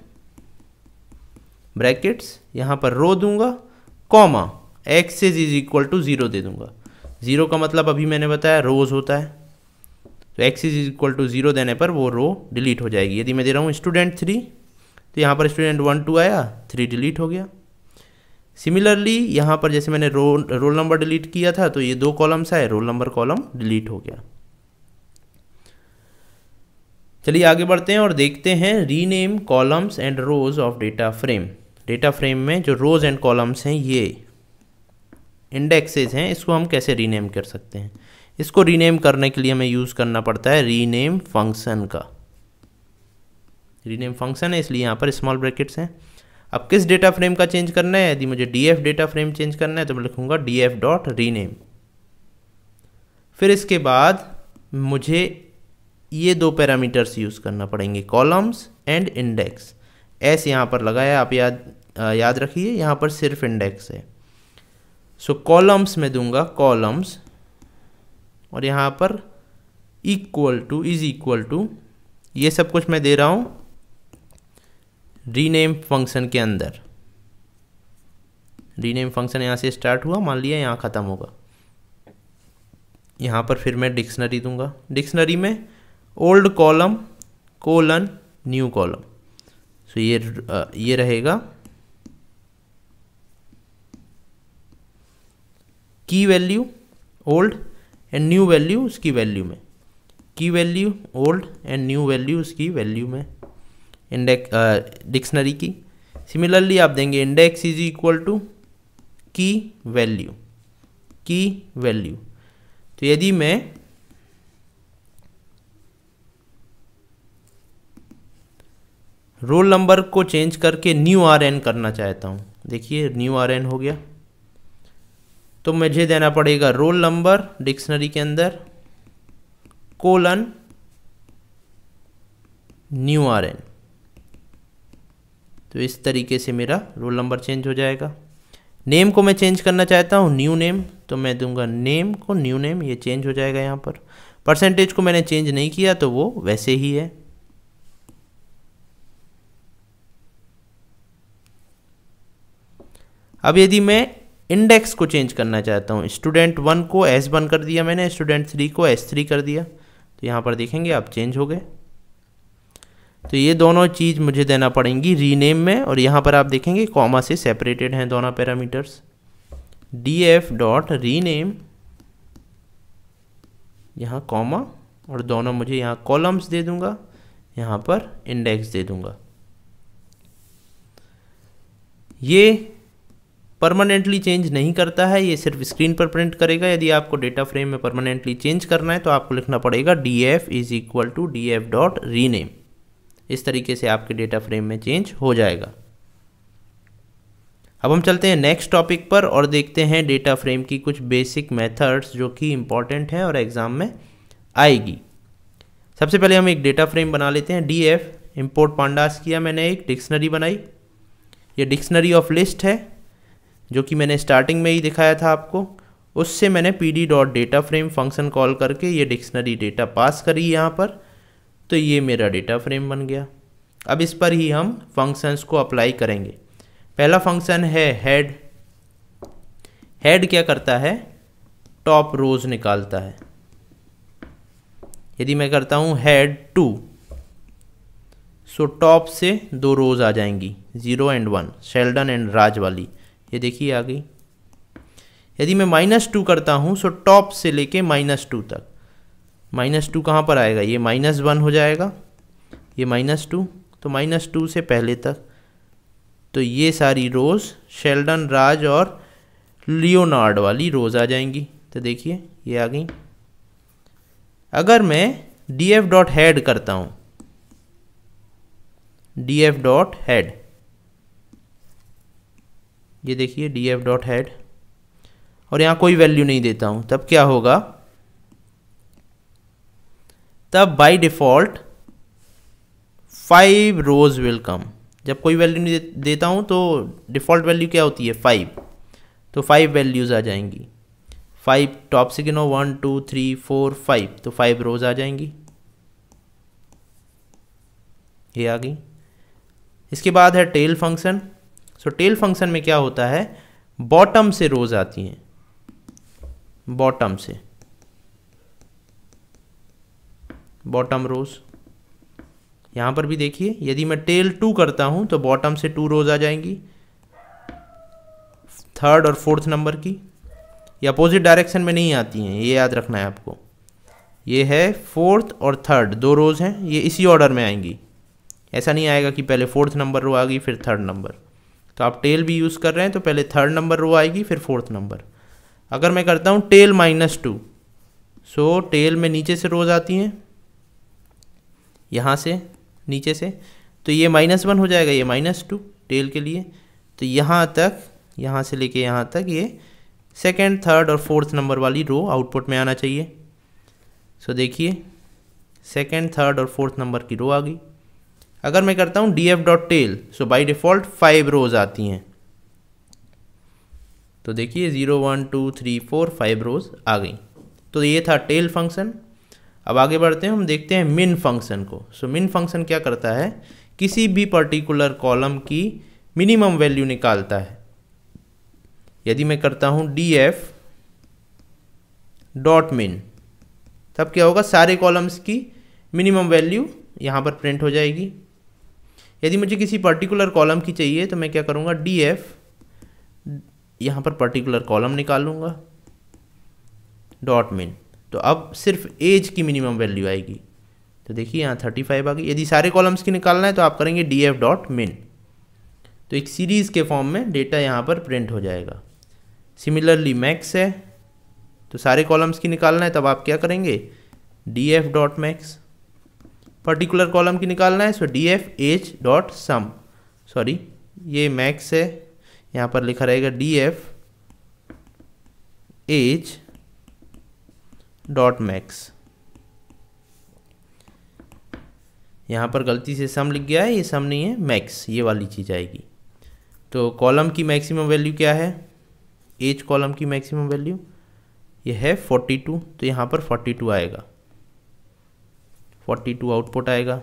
ब्रैकेट्स यहाँ पर रो दूंगा comma X is is equal to zero दे दूंगा ज़ीरो का मतलब अभी मैंने बताया रोज़ होता है तो X is equal to zero देने पर वो रो डिलीट हो जाएगी यदि मैं दे रहा हूँ स्टूडेंट थ्री तो यहाँ पर स्टूडेंट वन टू आया थ्री डिलीट हो गया सिमिलरली यहाँ पर जैसे मैंने रो रोल नंबर डिलीट किया था तो ये दो कॉलम्स आए रोल नंबर कॉलम डिलीट हो गया चलिए आगे बढ़ते हैं और देखते हैं rename columns and rows of data frame data frame में जो रोज एंड कॉलम्स हैं ये इंडेक्सेज हैं इसको हम कैसे रीनेम कर सकते हैं इसको रीनेम करने के लिए हमें यूज़ करना पड़ता है रीनेम फंक्शन का रीनेम फंक्शन है इसलिए यहाँ पर स्मॉल ब्रैकेट्स हैं अब किस डेटा फ्रेम का चेंज करना है यदि मुझे D F data frame change करना है तो मैं लिखूँगा डी एफ डॉट रीनेम फिर इसके बाद मुझे ये दो पैरामीटर्स यूज़ करना पड़ेंगे कॉलम्स एंड इंडेक्स एस यहाँ पर लगाया आप याद याद रखिए यहाँ पर सिर्फ इंडेक्स है सो so, कॉलम्स में दूंगा कॉलम्स और यहाँ पर equal to is equal to ये सब कुछ मैं दे रहा हूँ रीनेम फंक्शन के अंदर रीनेम फंक्शन यहाँ से स्टार्ट हुआ मान लिया यहाँ ख़त्म होगा यहाँ पर फिर मैं डिक्शनरी दूंगा डिक्शनरी में old column colon new column so ये ये रहेगा key value old and new value उसकी वैल्यू में key value old and new value उसकी वैल्यू में इंडेक्स डिक्शनरी की सिमिलरली आप देंगे इंडेक्स इज इक्वल टू की वैल्यू की वैल्यू तो यदि मैं रोल नंबर को चेंज करके न्यू आर एन करना चाहता हूँ देखिए न्यू आर एन हो गया तो मुझे देना पड़ेगा रोल नंबर डिक्शनरी के अंदर कोलन न्यू आर एन तो इस तरीके से मेरा रोल नंबर चेंज हो जाएगा नेम को मैं चेंज करना चाहता हूँ न्यू नेम तो मैं दूंगा नेम को न्यू नेम ये चेंज हो जाएगा यहाँ पर परसेंटेज को मैंने चेंज नहीं किया तो वो वैसे ही है अब यदि मैं इंडेक्स को चेंज करना चाहता हूँ स्टूडेंट वन को एस वन कर दिया मैंने स्टूडेंट थ्री को एस थ्री कर दिया तो यहाँ पर देखेंगे आप चेंज हो गए तो ये दोनों चीज़ मुझे देना पड़ेंगी रीनेम में और यहाँ पर आप देखेंगे कॉमा से सेपरेटेड हैं दोनों parameters D F dot rename यहाँ कॉमा और दोनों मुझे यहाँ कॉलम्स दे दूंगा यहाँ पर इंडेक्स दे दूंगा ये परमानेंटली चेंज नहीं करता है ये सिर्फ स्क्रीन पर प्रिंट करेगा यदि आपको डेटा फ्रेम में परमानेंटली चेंज करना है तो आपको लिखना पड़ेगा D F is equal to D F dot rename इस तरीके से आपके डेटा फ्रेम में चेंज हो जाएगा अब हम चलते हैं नेक्स्ट टॉपिक पर और देखते हैं डेटा फ्रेम की कुछ बेसिक मेथड्स जो कि इम्पॉर्टेंट हैं और एग्ज़ाम में आएगी सबसे पहले हम एक डेटा फ्रेम बना लेते हैं डी एफ इम्पोर्ट पांडास किया मैंने एक डिक्शनरी बनाई ये डिक्शनरी ऑफ लिस्ट है जो कि मैंने स्टार्टिंग में ही दिखाया था आपको उससे मैंने P D dot data frame function call करके ये डिक्शनरी डेटा पास करी यहाँ पर तो ये मेरा डेटा फ्रेम बन गया अब इस पर ही हम फंक्शंस को अप्लाई करेंगे पहला फंक्शन है हेड हेड क्या करता है टॉप रोज निकालता है यदि मैं करता हूँ हेड टू सो टॉप से दो रोज आ जाएंगी zero and one Sheldon and Raj वाली ये देखिए आ गई यदि मैं माइनस टू करता हूँ सो टॉप से लेके माइनस टू तक माइनस टू कहाँ पर आएगा ये माइनस वन हो जाएगा ये माइनस टू तो माइनस टू से पहले तक तो ये सारी रोज़ शेल्डन राज और लियोनार्ड वाली रोज़ आ जाएंगी तो देखिए ये आ गई अगर मैं डी एफ डॉट करता हूँ डी एफ डॉट हैड ये देखिए डी एफ डॉट हैड और यहाँ कोई वैल्यू नहीं देता हूँ तब क्या होगा तब by default five rows will come जब कोई वैल्यू नहीं देता हूँ तो डिफ़ॉल्ट वैल्यू क्या होती है फाइव तो फाइव वैल्यूज़ आ जाएंगी फाइव टॉप से गिनो one two three four five तो फाइव रोज आ जाएंगी ये आ गई इसके बाद है tail function so tail function में क्या होता है बॉटम से रोज आती हैं बॉटम से बॉटम रोज यहां पर भी देखिए यदि मैं टेल टू करता हूं तो बॉटम से टू रोज आ जाएंगी थर्ड और फोर्थ नंबर की ये अपोजिट डायरेक्शन में नहीं आती हैं ये याद रखना है आपको ये है फोर्थ और थर्ड दो रोज़ हैं ये इसी ऑर्डर में आएंगी ऐसा नहीं आएगा कि पहले फोर्थ नंबर रो आ गई फिर थर्ड नंबर तो आप टेल भी यूज़ कर रहे हैं तो पहले थर्ड नंबर रो आएगी फिर फोर्थ नंबर अगर मैं करता हूँ tail minus two so tail में नीचे से रोज आती हैं यहाँ से नीचे से तो ये माइनस वन हो जाएगा ये माइनस टू टेल के लिए तो यहाँ तक यहाँ से लेके यहाँ तक ये सेकेंड थर्ड और फोर्थ नंबर वाली रो आउटपुट में आना चाहिए सो देखिए सेकेंड थर्ड और फोर्थ नंबर की रो आ गई अगर मैं करता हूँ D F dot tail so by default five rows आती हैं तो देखिए zero one two three four five rows आ गई तो ये था टेल फंक्शन अब आगे बढ़ते हैं हम देखते हैं मिन फंक्शन को सो मिन फंक्शन क्या करता है किसी भी पर्टिकुलर कॉलम की मिनिमम वैल्यू निकालता है यदि मैं करता हूँ डी एफ डॉट मिन तब क्या होगा सारे कॉलम्स की मिनिमम वैल्यू यहाँ पर प्रिंट हो जाएगी यदि मुझे किसी पर्टिकुलर कॉलम की चाहिए तो मैं क्या करूँगा डी एफ यहाँ पर पर्टिकुलर कॉलम निकालूंगा डॉट मिन तो अब सिर्फ एज की मिनिमम वैल्यू आएगी तो देखिए यहाँ थर्टी फाइव आ गई यदि सारे कॉलम्स की निकालना है तो आप करेंगे डी एफ डॉट मिन तो एक सीरीज़ के फॉर्म में डेटा यहाँ पर प्रिंट हो जाएगा सिमिलरली मैक्स है तो सारे कॉलम्स की निकालना है तब आप क्या करेंगे D F dot max particular column की निकालना है so D F H dot sum sorry ये मैक्स है यहाँ पर लिखा रहेगा D F H dot max यहाँ पर गलती से सम लिख गया है ये सम नहीं है मैक्स ये वाली चीज़ आएगी तो कॉलम की मैक्सिमम वैल्यू क्या है एच कॉलम की मैक्सिमम वैल्यू ये है 42 तो यहाँ पर 42 आएगा फोर्टी टू आउटपुट आएगा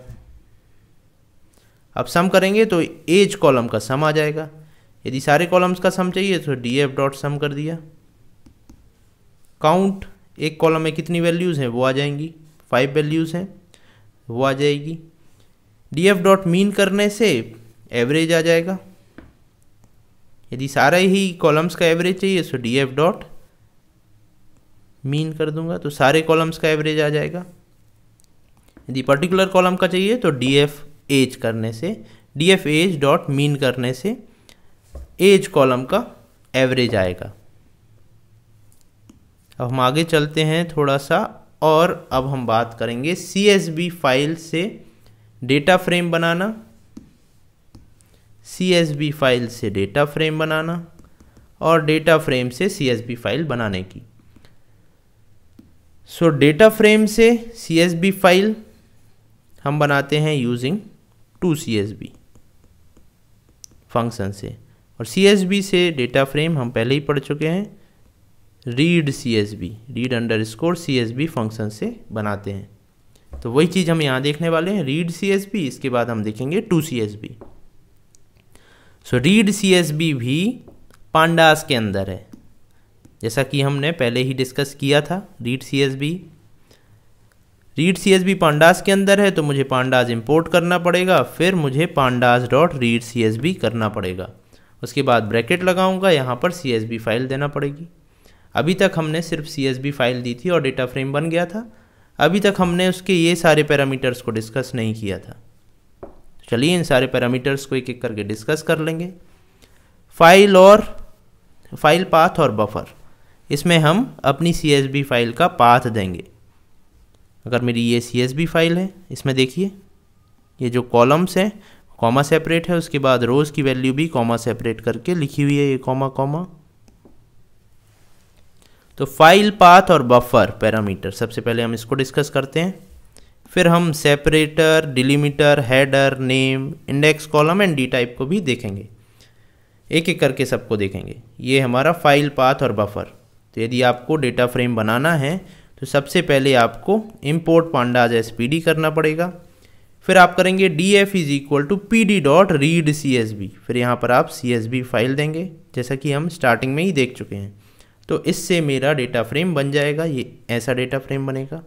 अब सम करेंगे तो एज कॉलम का सम आ जाएगा यदि सारे कॉलम्स का सम चाहिए तो डी एफ डॉट सम कर दिया काउंट एक कॉलम में कितनी वैल्यूज़ हैं वो आ जाएंगी फाइव वैल्यूज़ हैं वो आ जाएगी डी एफ डॉट मीन करने से एवरेज आ जाएगा यदि सारे ही कॉलम्स का एवरेज चाहिए तो डी एफ डॉट मीन कर दूंगा तो सारे कॉलम्स का एवरेज आ जाएगा यदि पर्टिकुलर कॉलम का चाहिए तो डी एफ एज करने से D F age dot mean करने से एज कॉलम का एवरेज आएगा अब हम आगे चलते हैं थोड़ा सा और अब हम बात करेंगे सी एस बी फाइल से डेटा फ्रेम बनाना सी एस बी फाइल से डेटा फ्रेम बनाना और डेटा फ्रेम से सी एस बी फाइल बनाने की सो डेटा फ्रेम से सी एस बी फाइल हम बनाते हैं using to C S V function से और सी एस बी से डेटा फ्रेम हम पहले ही पढ़ चुके हैं read C S V read underscore C S V function से बनाते हैं तो वही चीज़ हम यहाँ देखने वाले हैं रीड सी एस बी इसके बाद हम देखेंगे to C S V so read C S V भी पांडास के अंदर है जैसा कि हमने पहले ही डिस्कस किया था read C S V read C S V pandas के अंदर है तो मुझे पांडास इंपोर्ट करना पड़ेगा फिर मुझे pandas dot read C S V करना पड़ेगा उसके बाद ब्रैकेट लगाऊंगा यहाँ पर सी एस बी फाइल देना पड़ेगी अभी तक हमने सिर्फ सी एस बी फाइल दी थी और डेटा फ्रेम बन गया था अभी तक हमने उसके ये सारे पैरामीटर्स को डिस्कस नहीं किया था चलिए इन सारे पैरामीटर्स को एक एक करके डिस्कस कर लेंगे फाइल और फाइल पाथ और बफर इसमें हम अपनी सी फाइल का पाथ देंगे अगर मेरी ये सी फाइल है इसमें देखिए ये जो कॉलम्स हैं कॉमा सेपरेट है उसके बाद रोज़ की वैल्यू भी कॉमा सेपरेट करके लिखी हुई है ये कॉमा कॉमा तो फाइल पाथ और बफर पैरामीटर सबसे पहले हम इसको डिस्कस करते हैं फिर हम separator delimiter header name index column and D type को भी देखेंगे एक एक करके सबको देखेंगे ये हमारा फाइल पाथ और बफर तो यदि आपको डेटा फ्रेम बनाना है तो सबसे पहले आपको import pandas as P D करना पड़ेगा फिर आप करेंगे D F is equal to P D dot read C S V फिर यहाँ पर आप सी एस बी फाइल देंगे जैसा कि हम स्टार्टिंग में ही देख चुके हैं तो इससे मेरा डेटा फ्रेम बन जाएगा ये ऐसा डेटा फ्रेम बनेगा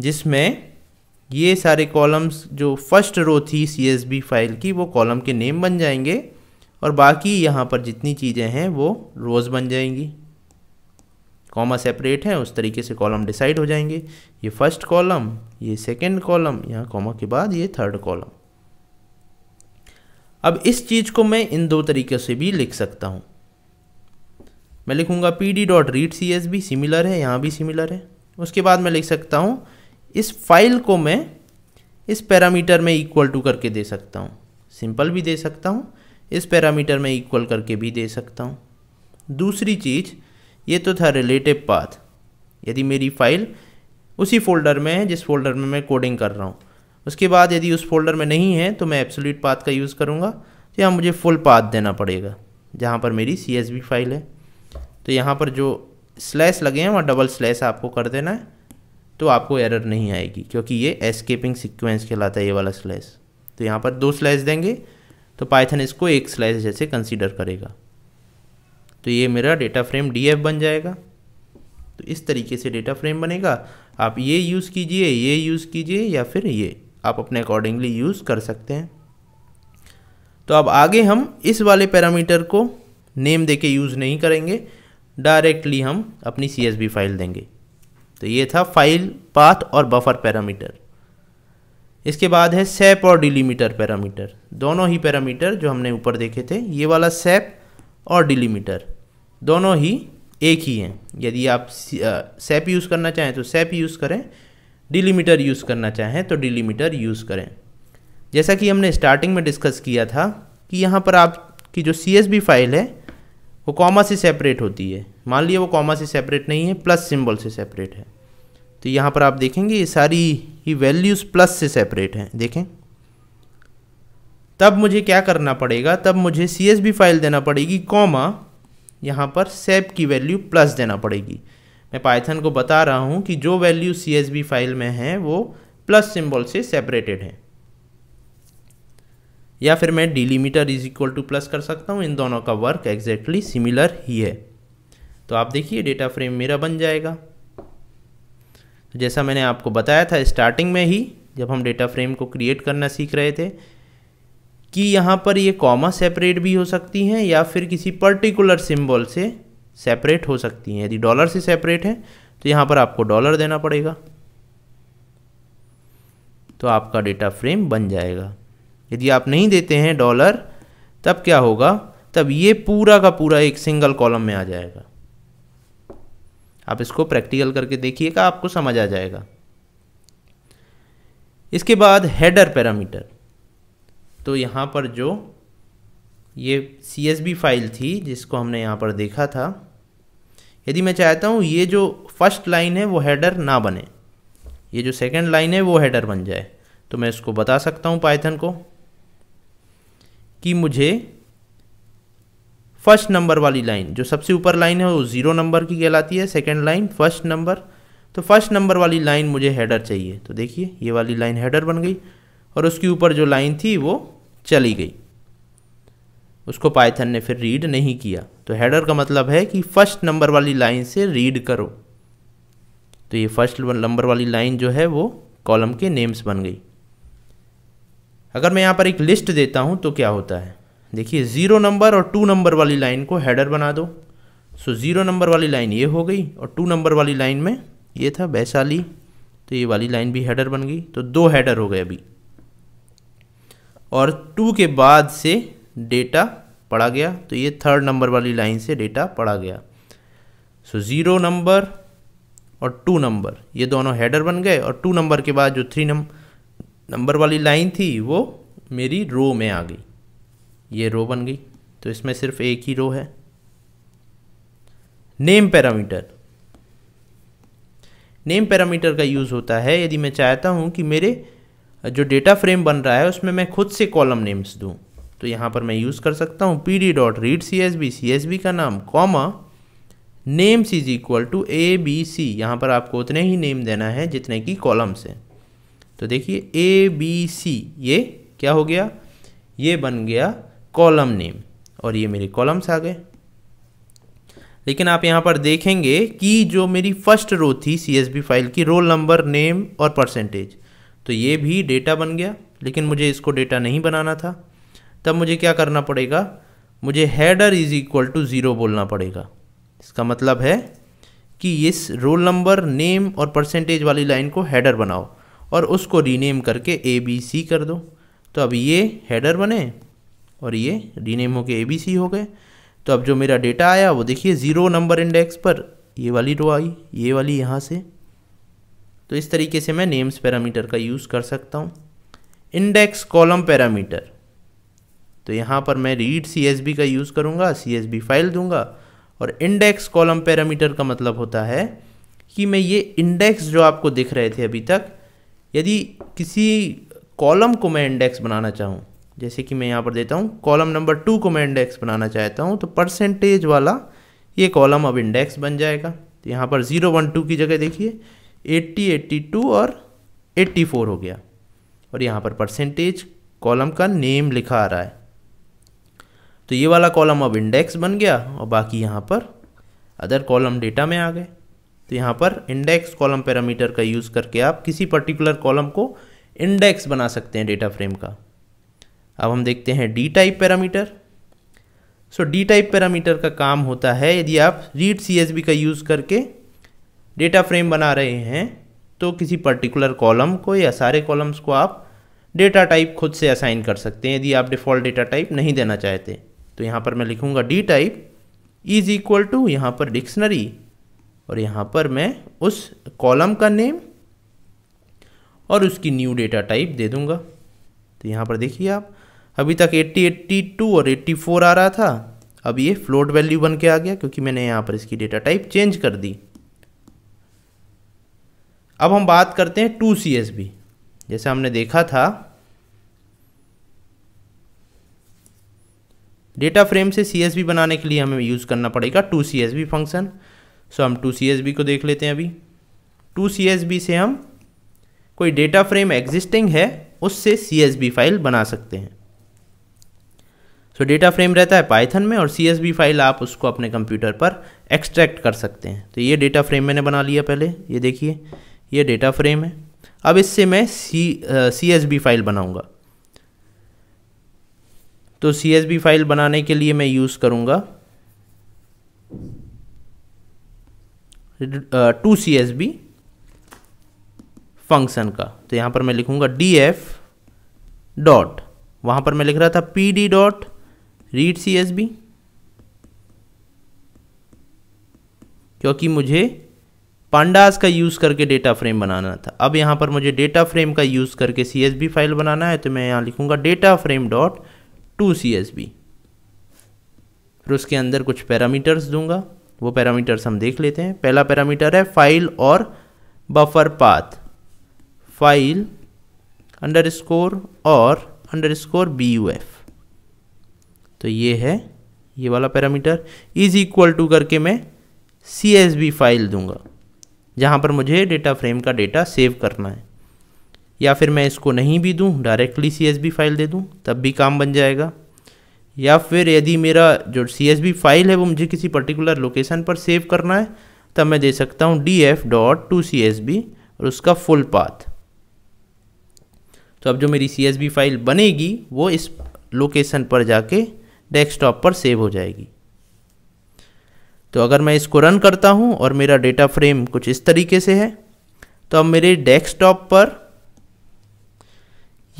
जिसमें ये सारे कॉलम्स जो फर्स्ट रो थी सी फाइल की वो कॉलम के नेम बन जाएंगे और बाकी यहाँ पर जितनी चीज़ें हैं वो रोज़ बन जाएंगी कॉमा सेपरेट हैं उस तरीके से कॉलम डिसाइड हो जाएंगे ये फर्स्ट कॉलम ये सेकेंड कॉलम यहाँ कॉमा के बाद ये थर्ड कॉलम अब इस चीज़ को मैं इन दो तरीक़े से भी लिख सकता हूँ मैं लिखूँगा P D dot read C S V similar है यहाँ भी सिमिलर है उसके बाद मैं लिख सकता हूँ इस फाइल को मैं इस पैरामीटर में इक्वल टू करके दे सकता हूँ सिंपल भी दे सकता हूँ इस पैरामीटर में इक्वल करके भी दे सकता हूँ दूसरी चीज़ ये तो था रिलेटिव पाथ यदि मेरी फाइल उसी फोल्डर में है जिस फोल्डर में मैं कोडिंग कर रहा हूँ उसके बाद यदि उस फोल्डर में नहीं है तो मैं एब्सोल्यूट पाथ का यूज़ करूँगा तो यहाँ मुझे फुल पाथ देना पड़ेगा जहाँ पर मेरी सी फाइल है तो यहाँ पर जो स्लैश लगे हैं वहाँ डबल स्लैश आपको कर देना है तो आपको एरर नहीं आएगी क्योंकि ये एस्केपिंग सिक्वेंस कहलाता है ये वाला स्लैश तो यहाँ पर दो स्लैश देंगे तो पाइथन इसको एक स्लैश जैसे कंसीडर करेगा तो ये मेरा डेटा फ्रेम डी बन जाएगा तो इस तरीके से डेटा फ्रेम बनेगा आप ये यूज़ कीजिए ये यूज़ कीजिए या फिर ये आप अपने अकॉर्डिंगली यूज़ कर सकते हैं तो अब आगे हम इस वाले पैरामीटर को नेम देके यूज़ नहीं करेंगे डायरेक्टली हम अपनी सी फाइल देंगे तो ये था फाइल पाथ और बफर पैरामीटर इसके बाद है सेप और डिलीमीटर पैरामीटर दोनों ही पैरामीटर जो हमने ऊपर देखे थे ये वाला सेप और डिलीमीटर दोनों ही एक ही हैं यदि आप सेप यूज़ करना चाहें तो सेप यूज़ करें डिलीमीटर यूज़ करना चाहें तो डिलीमीटर यूज़ करें जैसा कि हमने स्टार्टिंग में डिस्कस किया था कि यहाँ पर आपकी जो सी फाइल है वो कॉमा से सेपरेट होती है मान लिया वो कॉमा से सेपरेट नहीं है प्लस सिंबल से सेपरेट है तो यहाँ पर आप देखेंगे ये सारी ही वैल्यूज़ प्लस से सेपरेट हैं देखें तब मुझे क्या करना पड़ेगा तब मुझे सी फाइल देना पड़ेगी कॉमा यहाँ पर सेप की वैल्यू प्लस देना पड़ेगी मैं पाइथन को बता रहा हूँ कि जो वैल्यू सी फाइल में है वो प्लस सिंबल से सेपरेटेड है या फिर मैं delimiter is equal to plus कर सकता हूँ इन दोनों का वर्क एग्जैक्टली सिमिलर ही है तो आप देखिए डेटा फ्रेम मेरा बन जाएगा तो जैसा मैंने आपको बताया था स्टार्टिंग में ही जब हम डेटा फ्रेम को क्रिएट करना सीख रहे थे कि यहाँ पर ये कॉमा सेपरेट भी हो सकती हैं या फिर किसी पर्टिकुलर सिंबल से सेपरेट हो सकती हैं यदि डॉलर से सेपरेट है तो यहाँ पर आपको डॉलर देना पड़ेगा तो आपका डेटा फ्रेम बन जाएगा यदि आप नहीं देते हैं डॉलर तब क्या होगा तब ये पूरा का पूरा एक सिंगल कॉलम में आ जाएगा आप इसको प्रैक्टिकल करके देखिएगा आपको समझ आ जाएगा इसके बाद हेडर पैरामीटर तो यहाँ पर जो ये सी फाइल थी जिसको हमने यहाँ पर देखा था यदि मैं चाहता हूँ ये जो फर्स्ट लाइन है वो हेडर ना बने ये जो सेकंड लाइन है वो हेडर बन जाए तो मैं इसको बता सकता हूँ पाइथन को कि मुझे फर्स्ट नंबर वाली लाइन जो सबसे ऊपर लाइन है वो ज़ीरो नंबर की कहलाती है सेकंड लाइन फर्स्ट नंबर तो फर्स्ट नंबर वाली लाइन मुझे हेडर चाहिए तो देखिए ये वाली लाइन हेडर बन गई और उसके ऊपर जो लाइन थी वो चली गई उसको पाइथन ने फिर रीड नहीं किया तो हेडर का मतलब है कि फर्स्ट नंबर वाली लाइन से रीड करो तो ये फर्स्ट नंबर वाली लाइन जो है वो कॉलम के नेम्स बन गई अगर मैं यहाँ पर एक लिस्ट देता हूँ तो क्या होता है देखिए ज़ीरो नंबर और टू नंबर वाली लाइन को हेडर बना दो सो ज़ीरो नंबर वाली लाइन ये हो गई और टू नंबर वाली लाइन में ये था वैशाली तो ये वाली लाइन भी हेडर बन गई तो दो हेडर हो गए अभी और टू के बाद से डेटा पढ़ा गया तो ये थर्ड नंबर वाली लाइन से डेटा पढ़ा गया सो ज़ीरो नंबर और टू नंबर ये दोनों हेडर बन गए और टू नंबर के बाद जो थ्री नंबर वाली लाइन थी वो मेरी रो में आ गई ये रो बन गई तो इसमें सिर्फ एक ही रो है नेम पैरामीटर नेम पैरामीटर का यूज़ होता है यदि मैं चाहता हूँ कि मेरे जो डेटा फ्रेम बन रहा है उसमें मैं खुद से कॉलम नेम्स दूँ तो यहाँ पर मैं यूज़ कर सकता हूँ P D dot read C S V C S V का नाम comma names is equal to A B C यहाँ पर आपको उतने ही नेम देना है जितने की कॉलम्स हैं तो देखिए ए बी सी ये क्या हो गया ये बन गया कॉलम नेम और ये मेरे कॉलम्स आ गए लेकिन आप यहाँ पर देखेंगे कि जो मेरी फर्स्ट रो थी सी फाइल की रोल नंबर नेम और परसेंटेज तो ये भी डेटा बन गया लेकिन मुझे इसको डेटा नहीं बनाना था तब मुझे क्या करना पड़ेगा मुझे header is equal to zero बोलना पड़ेगा इसका मतलब है कि इस रोल नंबर नेम और परसेंटेज वाली लाइन को हैडर बनाओ और उसको रीनेम करके ए बी सी कर दो तो अब ये हैडर बने और ये रीनेम होके ए बी सी हो गए तो अब जो मेरा डेटा आया वो देखिए ज़ीरो नंबर इंडेक्स पर ये वाली रो आई ये वाली यहाँ से तो इस तरीके से मैं नेम्स पैरामीटर का यूज़ कर सकता हूँ इंडेक्स कॉलम पैरामीटर तो यहाँ पर मैं रीड सी का यूज़ करूँगा सी फाइल दूंगा और इंडेक्स कॉलम पैरामीटर का मतलब होता है कि मैं ये इंडेक्स जो आपको दिख रहे थे अभी तक यदि किसी कॉलम को मैं इंडेक्स बनाना चाहूँ जैसे कि मैं यहाँ पर देता हूँ कॉलम नंबर टू को मैं इंडेक्स बनाना चाहता हूँ तो परसेंटेज वाला ये कॉलम अब इंडेक्स बन जाएगा तो यहाँ पर ज़ीरो वन टू की जगह देखिए 80, 82 और 84 हो गया और यहाँ पर परसेंटेज कॉलम का नेम लिखा आ रहा है तो ये वाला कॉलम अब इंडेक्स बन गया और बाकी यहाँ पर अदर कॉलम डेटा में आ गए तो यहाँ पर इंडेक्स कॉलम पैरामीटर का यूज़ करके आप किसी पर्टिकुलर कॉलम को इंडेक्स बना सकते हैं डेटा फ्रेम का अब हम देखते हैं D type parameter so D type parameter का काम होता है यदि आप रीड सी का यूज़ करके डेटा फ्रेम बना रहे हैं तो किसी पर्टिकुलर कॉलम को या सारे कॉलम्स को आप डेटा टाइप खुद से असाइन कर सकते हैं यदि आप डिफ़ॉल्ट डेटा टाइप नहीं देना चाहते तो यहाँ पर मैं लिखूँगा D type is equal to यहाँ पर डिक्शनरी और यहाँ पर मैं उस कॉलम का नेम और उसकी न्यू डेटा टाइप दे दूँगा तो यहाँ पर देखिए आप अभी तक 80, 82 और 84 आ रहा था अब ये फ्लोट वैल्यू बन के आ गया क्योंकि मैंने यहाँ पर इसकी डेटा टाइप चेंज कर दी अब हम बात करते हैं टू सी एस बी जैसे हमने देखा था डेटा फ्रेम से सी एस बी बनाने के लिए हमें यूज़ करना पड़ेगा to C S V function so हम टू सी एस बी को देख लेते हैं अभी टू सी एस बी से हम कोई डेटा फ्रेम एग्जिस्टिंग है उससे सी एस बी फाइल बना सकते हैं सो डेटा फ्रेम रहता है पाइथन में और सी फाइल आप उसको अपने कंप्यूटर पर एक्सट्रैक्ट कर सकते हैं तो ये डेटा फ्रेम मैंने बना लिया पहले ये देखिए ये डेटा फ्रेम है अब इससे मैं C C S V file बनाऊंगा तो सी एस बी फाइल बनाने के लिए मैं यूज़ करूँगा to C S V function का तो यहाँ पर मैं लिखूँगा डी एफ डॉट वहाँ पर मैं लिख रहा था P D dot read C S V क्योंकि मुझे पांडास का यूज़ करके डेटा फ्रेम बनाना था अब यहाँ पर मुझे डेटा फ्रेम का यूज़ करके सी फाइल बनाना है तो मैं यहाँ लिखूँगा data frame dot to C फिर उसके अंदर कुछ पैरामीटर्स दूंगा वो पैरामीटर्स हम देख लेते हैं पहला पैरामीटर है फाइल और buffer path file underscore और underscore B U F तो ये है ये वाला पैरामीटर इज इक्वल टू करके मैं सी एस बी फाइल दूंगा जहाँ पर मुझे डेटा फ्रेम का डेटा सेव करना है या फिर मैं इसको नहीं भी दूँ डायरेक्टली सी फाइल दे दूँ तब भी काम बन जाएगा या फिर यदि मेरा जो सी फाइल है वो मुझे किसी पर्टिकुलर लोकेशन पर सेव करना है तब मैं दे सकता हूँ D F dot to C S V और उसका फुल पाथ तो अब जो मेरी सी फाइल बनेगी वो इस लोकेशन पर जाके डेस्कटॉप पर सेव हो जाएगी तो अगर मैं इसको रन करता हूँ और मेरा डेटा फ्रेम कुछ इस तरीके से है तो अब मेरे डेस्कटॉप पर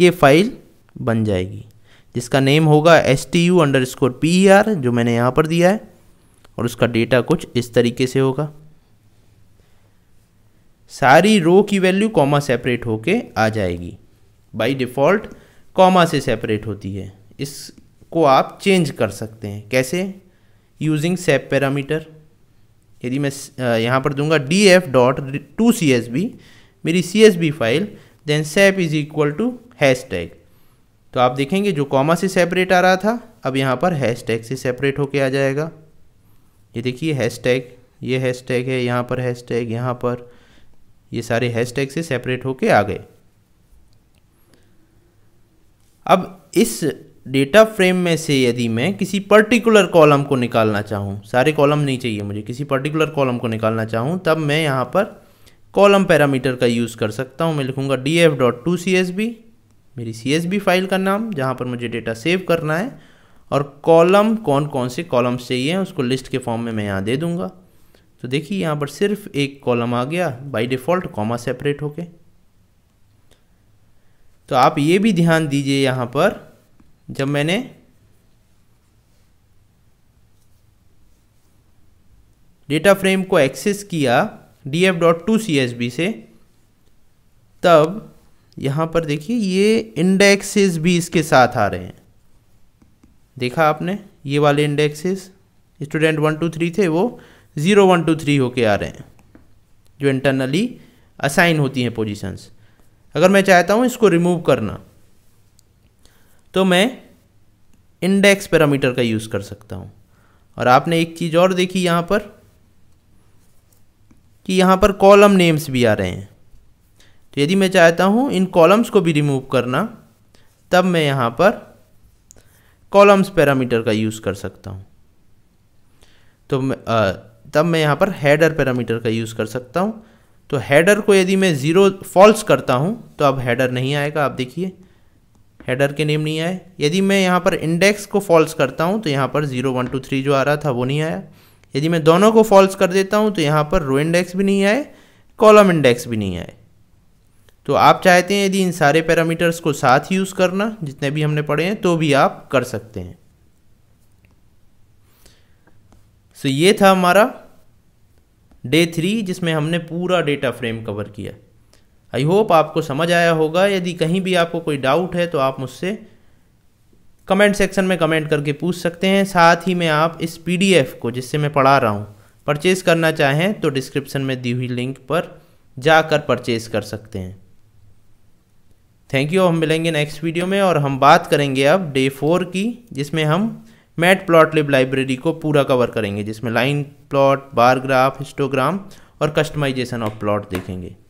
ये फाइल बन जाएगी जिसका नेम होगा S T U underscore P E R जो मैंने यहाँ पर दिया है और उसका डेटा कुछ इस तरीके से होगा सारी रो की वैल्यू कॉमा सेपरेट होके आ जाएगी बाय डिफ़ॉल्ट कॉमा से सेपरेट होती है इसको आप चेंज कर सकते हैं कैसे यूजिंग सेप पैरामीटर यदि मैं यहाँ पर दूंगा D F dot to C S V मेरी C S V file then sep is equal to hashtag तो आप देखेंगे जो कॉमा से सेपरेट आ रहा था अब यहाँ पर हैश टैग से सेपरेट होके आ जाएगा ये देखिए हैश टैग ये हैश टैग है यहाँ पर हैश टैग यहाँ पर ये सारे हैश टैग से सेपरेट होके आ गए अब इस डेटा फ्रेम में से यदि मैं किसी पर्टिकुलर कॉलम को निकालना चाहूँ सारे कॉलम नहीं चाहिए मुझे किसी पर्टिकुलर कॉलम को निकालना चाहूँ तब मैं यहाँ पर कॉलम पैरामीटर का यूज़ कर सकता हूँ मैं लिखूँगा D F dot to C S V मेरी सी एस बी फाइल का नाम जहाँ पर मुझे डेटा सेव करना है और कॉलम कौन कौन से कॉलम्स चाहिए उसको लिस्ट के फॉर्म में मैं यहाँ दे दूँगा तो देखिए यहाँ पर सिर्फ एक कॉलम आ गया बाय डिफ़ॉल्ट कॉमा सेपरेट होके तो आप ये भी ध्यान दीजिए यहाँ पर जब मैंने डेटा फ्रेम को एक्सेस किया D F dot to C S V से तब यहाँ पर देखिए ये इंडेक्सेस भी इसके साथ आ रहे हैं देखा आपने ये वाले indexes student one two three थे वो ज़ीरो वन टू थ्री होके आ रहे हैं जो इंटरनली असाइन होती हैं पोजीशंस अगर मैं चाहता हूँ इसको रिमूव करना तो मैं इंडेक्स पैरामीटर का यूज़ कर सकता हूँ और आपने एक चीज़ और देखी यहाँ पर कि यहाँ पर कॉलम नेम्स भी आ रहे हैं तो यदि मैं चाहता हूँ इन कॉलम्स को भी रिमूव करना तब मैं यहाँ पर कॉलम्स पैरामीटर का यूज़ कर सकता हूँ तो मैं आ, तब मैं यहाँ पर हेडर पैरामीटर का यूज़ कर सकता हूँ तो हेडर को यदि मैं ज़ीरो फॉल्स करता हूँ तो अब हेडर नहीं आएगा आप देखिए हेडर के नेम नहीं आए यदि मैं यहाँ पर इंडेक्स को फॉल्स करता हूँ तो यहाँ पर जीरो वन टू थ्री जो आ रहा था वो नहीं आया यदि मैं दोनों को फॉल्स कर देता हूँ तो यहाँ पर रो इंडेक्स भी नहीं आए कॉलम इंडेक्स भी नहीं आए तो आप चाहते हैं यदि इन सारे पैरामीटर्स को साथ यूज़ करना जितने भी हमने पढ़े हैं तो भी आप कर सकते हैं सो so, ये था हमारा डे थ्री जिसमें हमने पूरा डेटा फ्रेम कवर किया आई होप आपको समझ आया होगा यदि कहीं भी आपको कोई डाउट है तो आप मुझसे कमेंट सेक्शन में कमेंट करके पूछ सकते हैं साथ ही मैं आप इस पीडीएफ को जिससे मैं पढ़ा रहा हूँ परचेज़ करना चाहें तो डिस्क्रिप्शन में दी हुई लिंक पर जाकर परचेज़ कर सकते हैं थैंक यू हम मिलेंगे नेक्स्ट वीडियो में और हम बात करेंगे अब डे फोर की जिसमें हम मैट लिब लाइब्रेरी को पूरा कवर करेंगे जिसमें line plot bar graph histogram और कस्टमाइजेशन ऑफ प्लॉट देखेंगे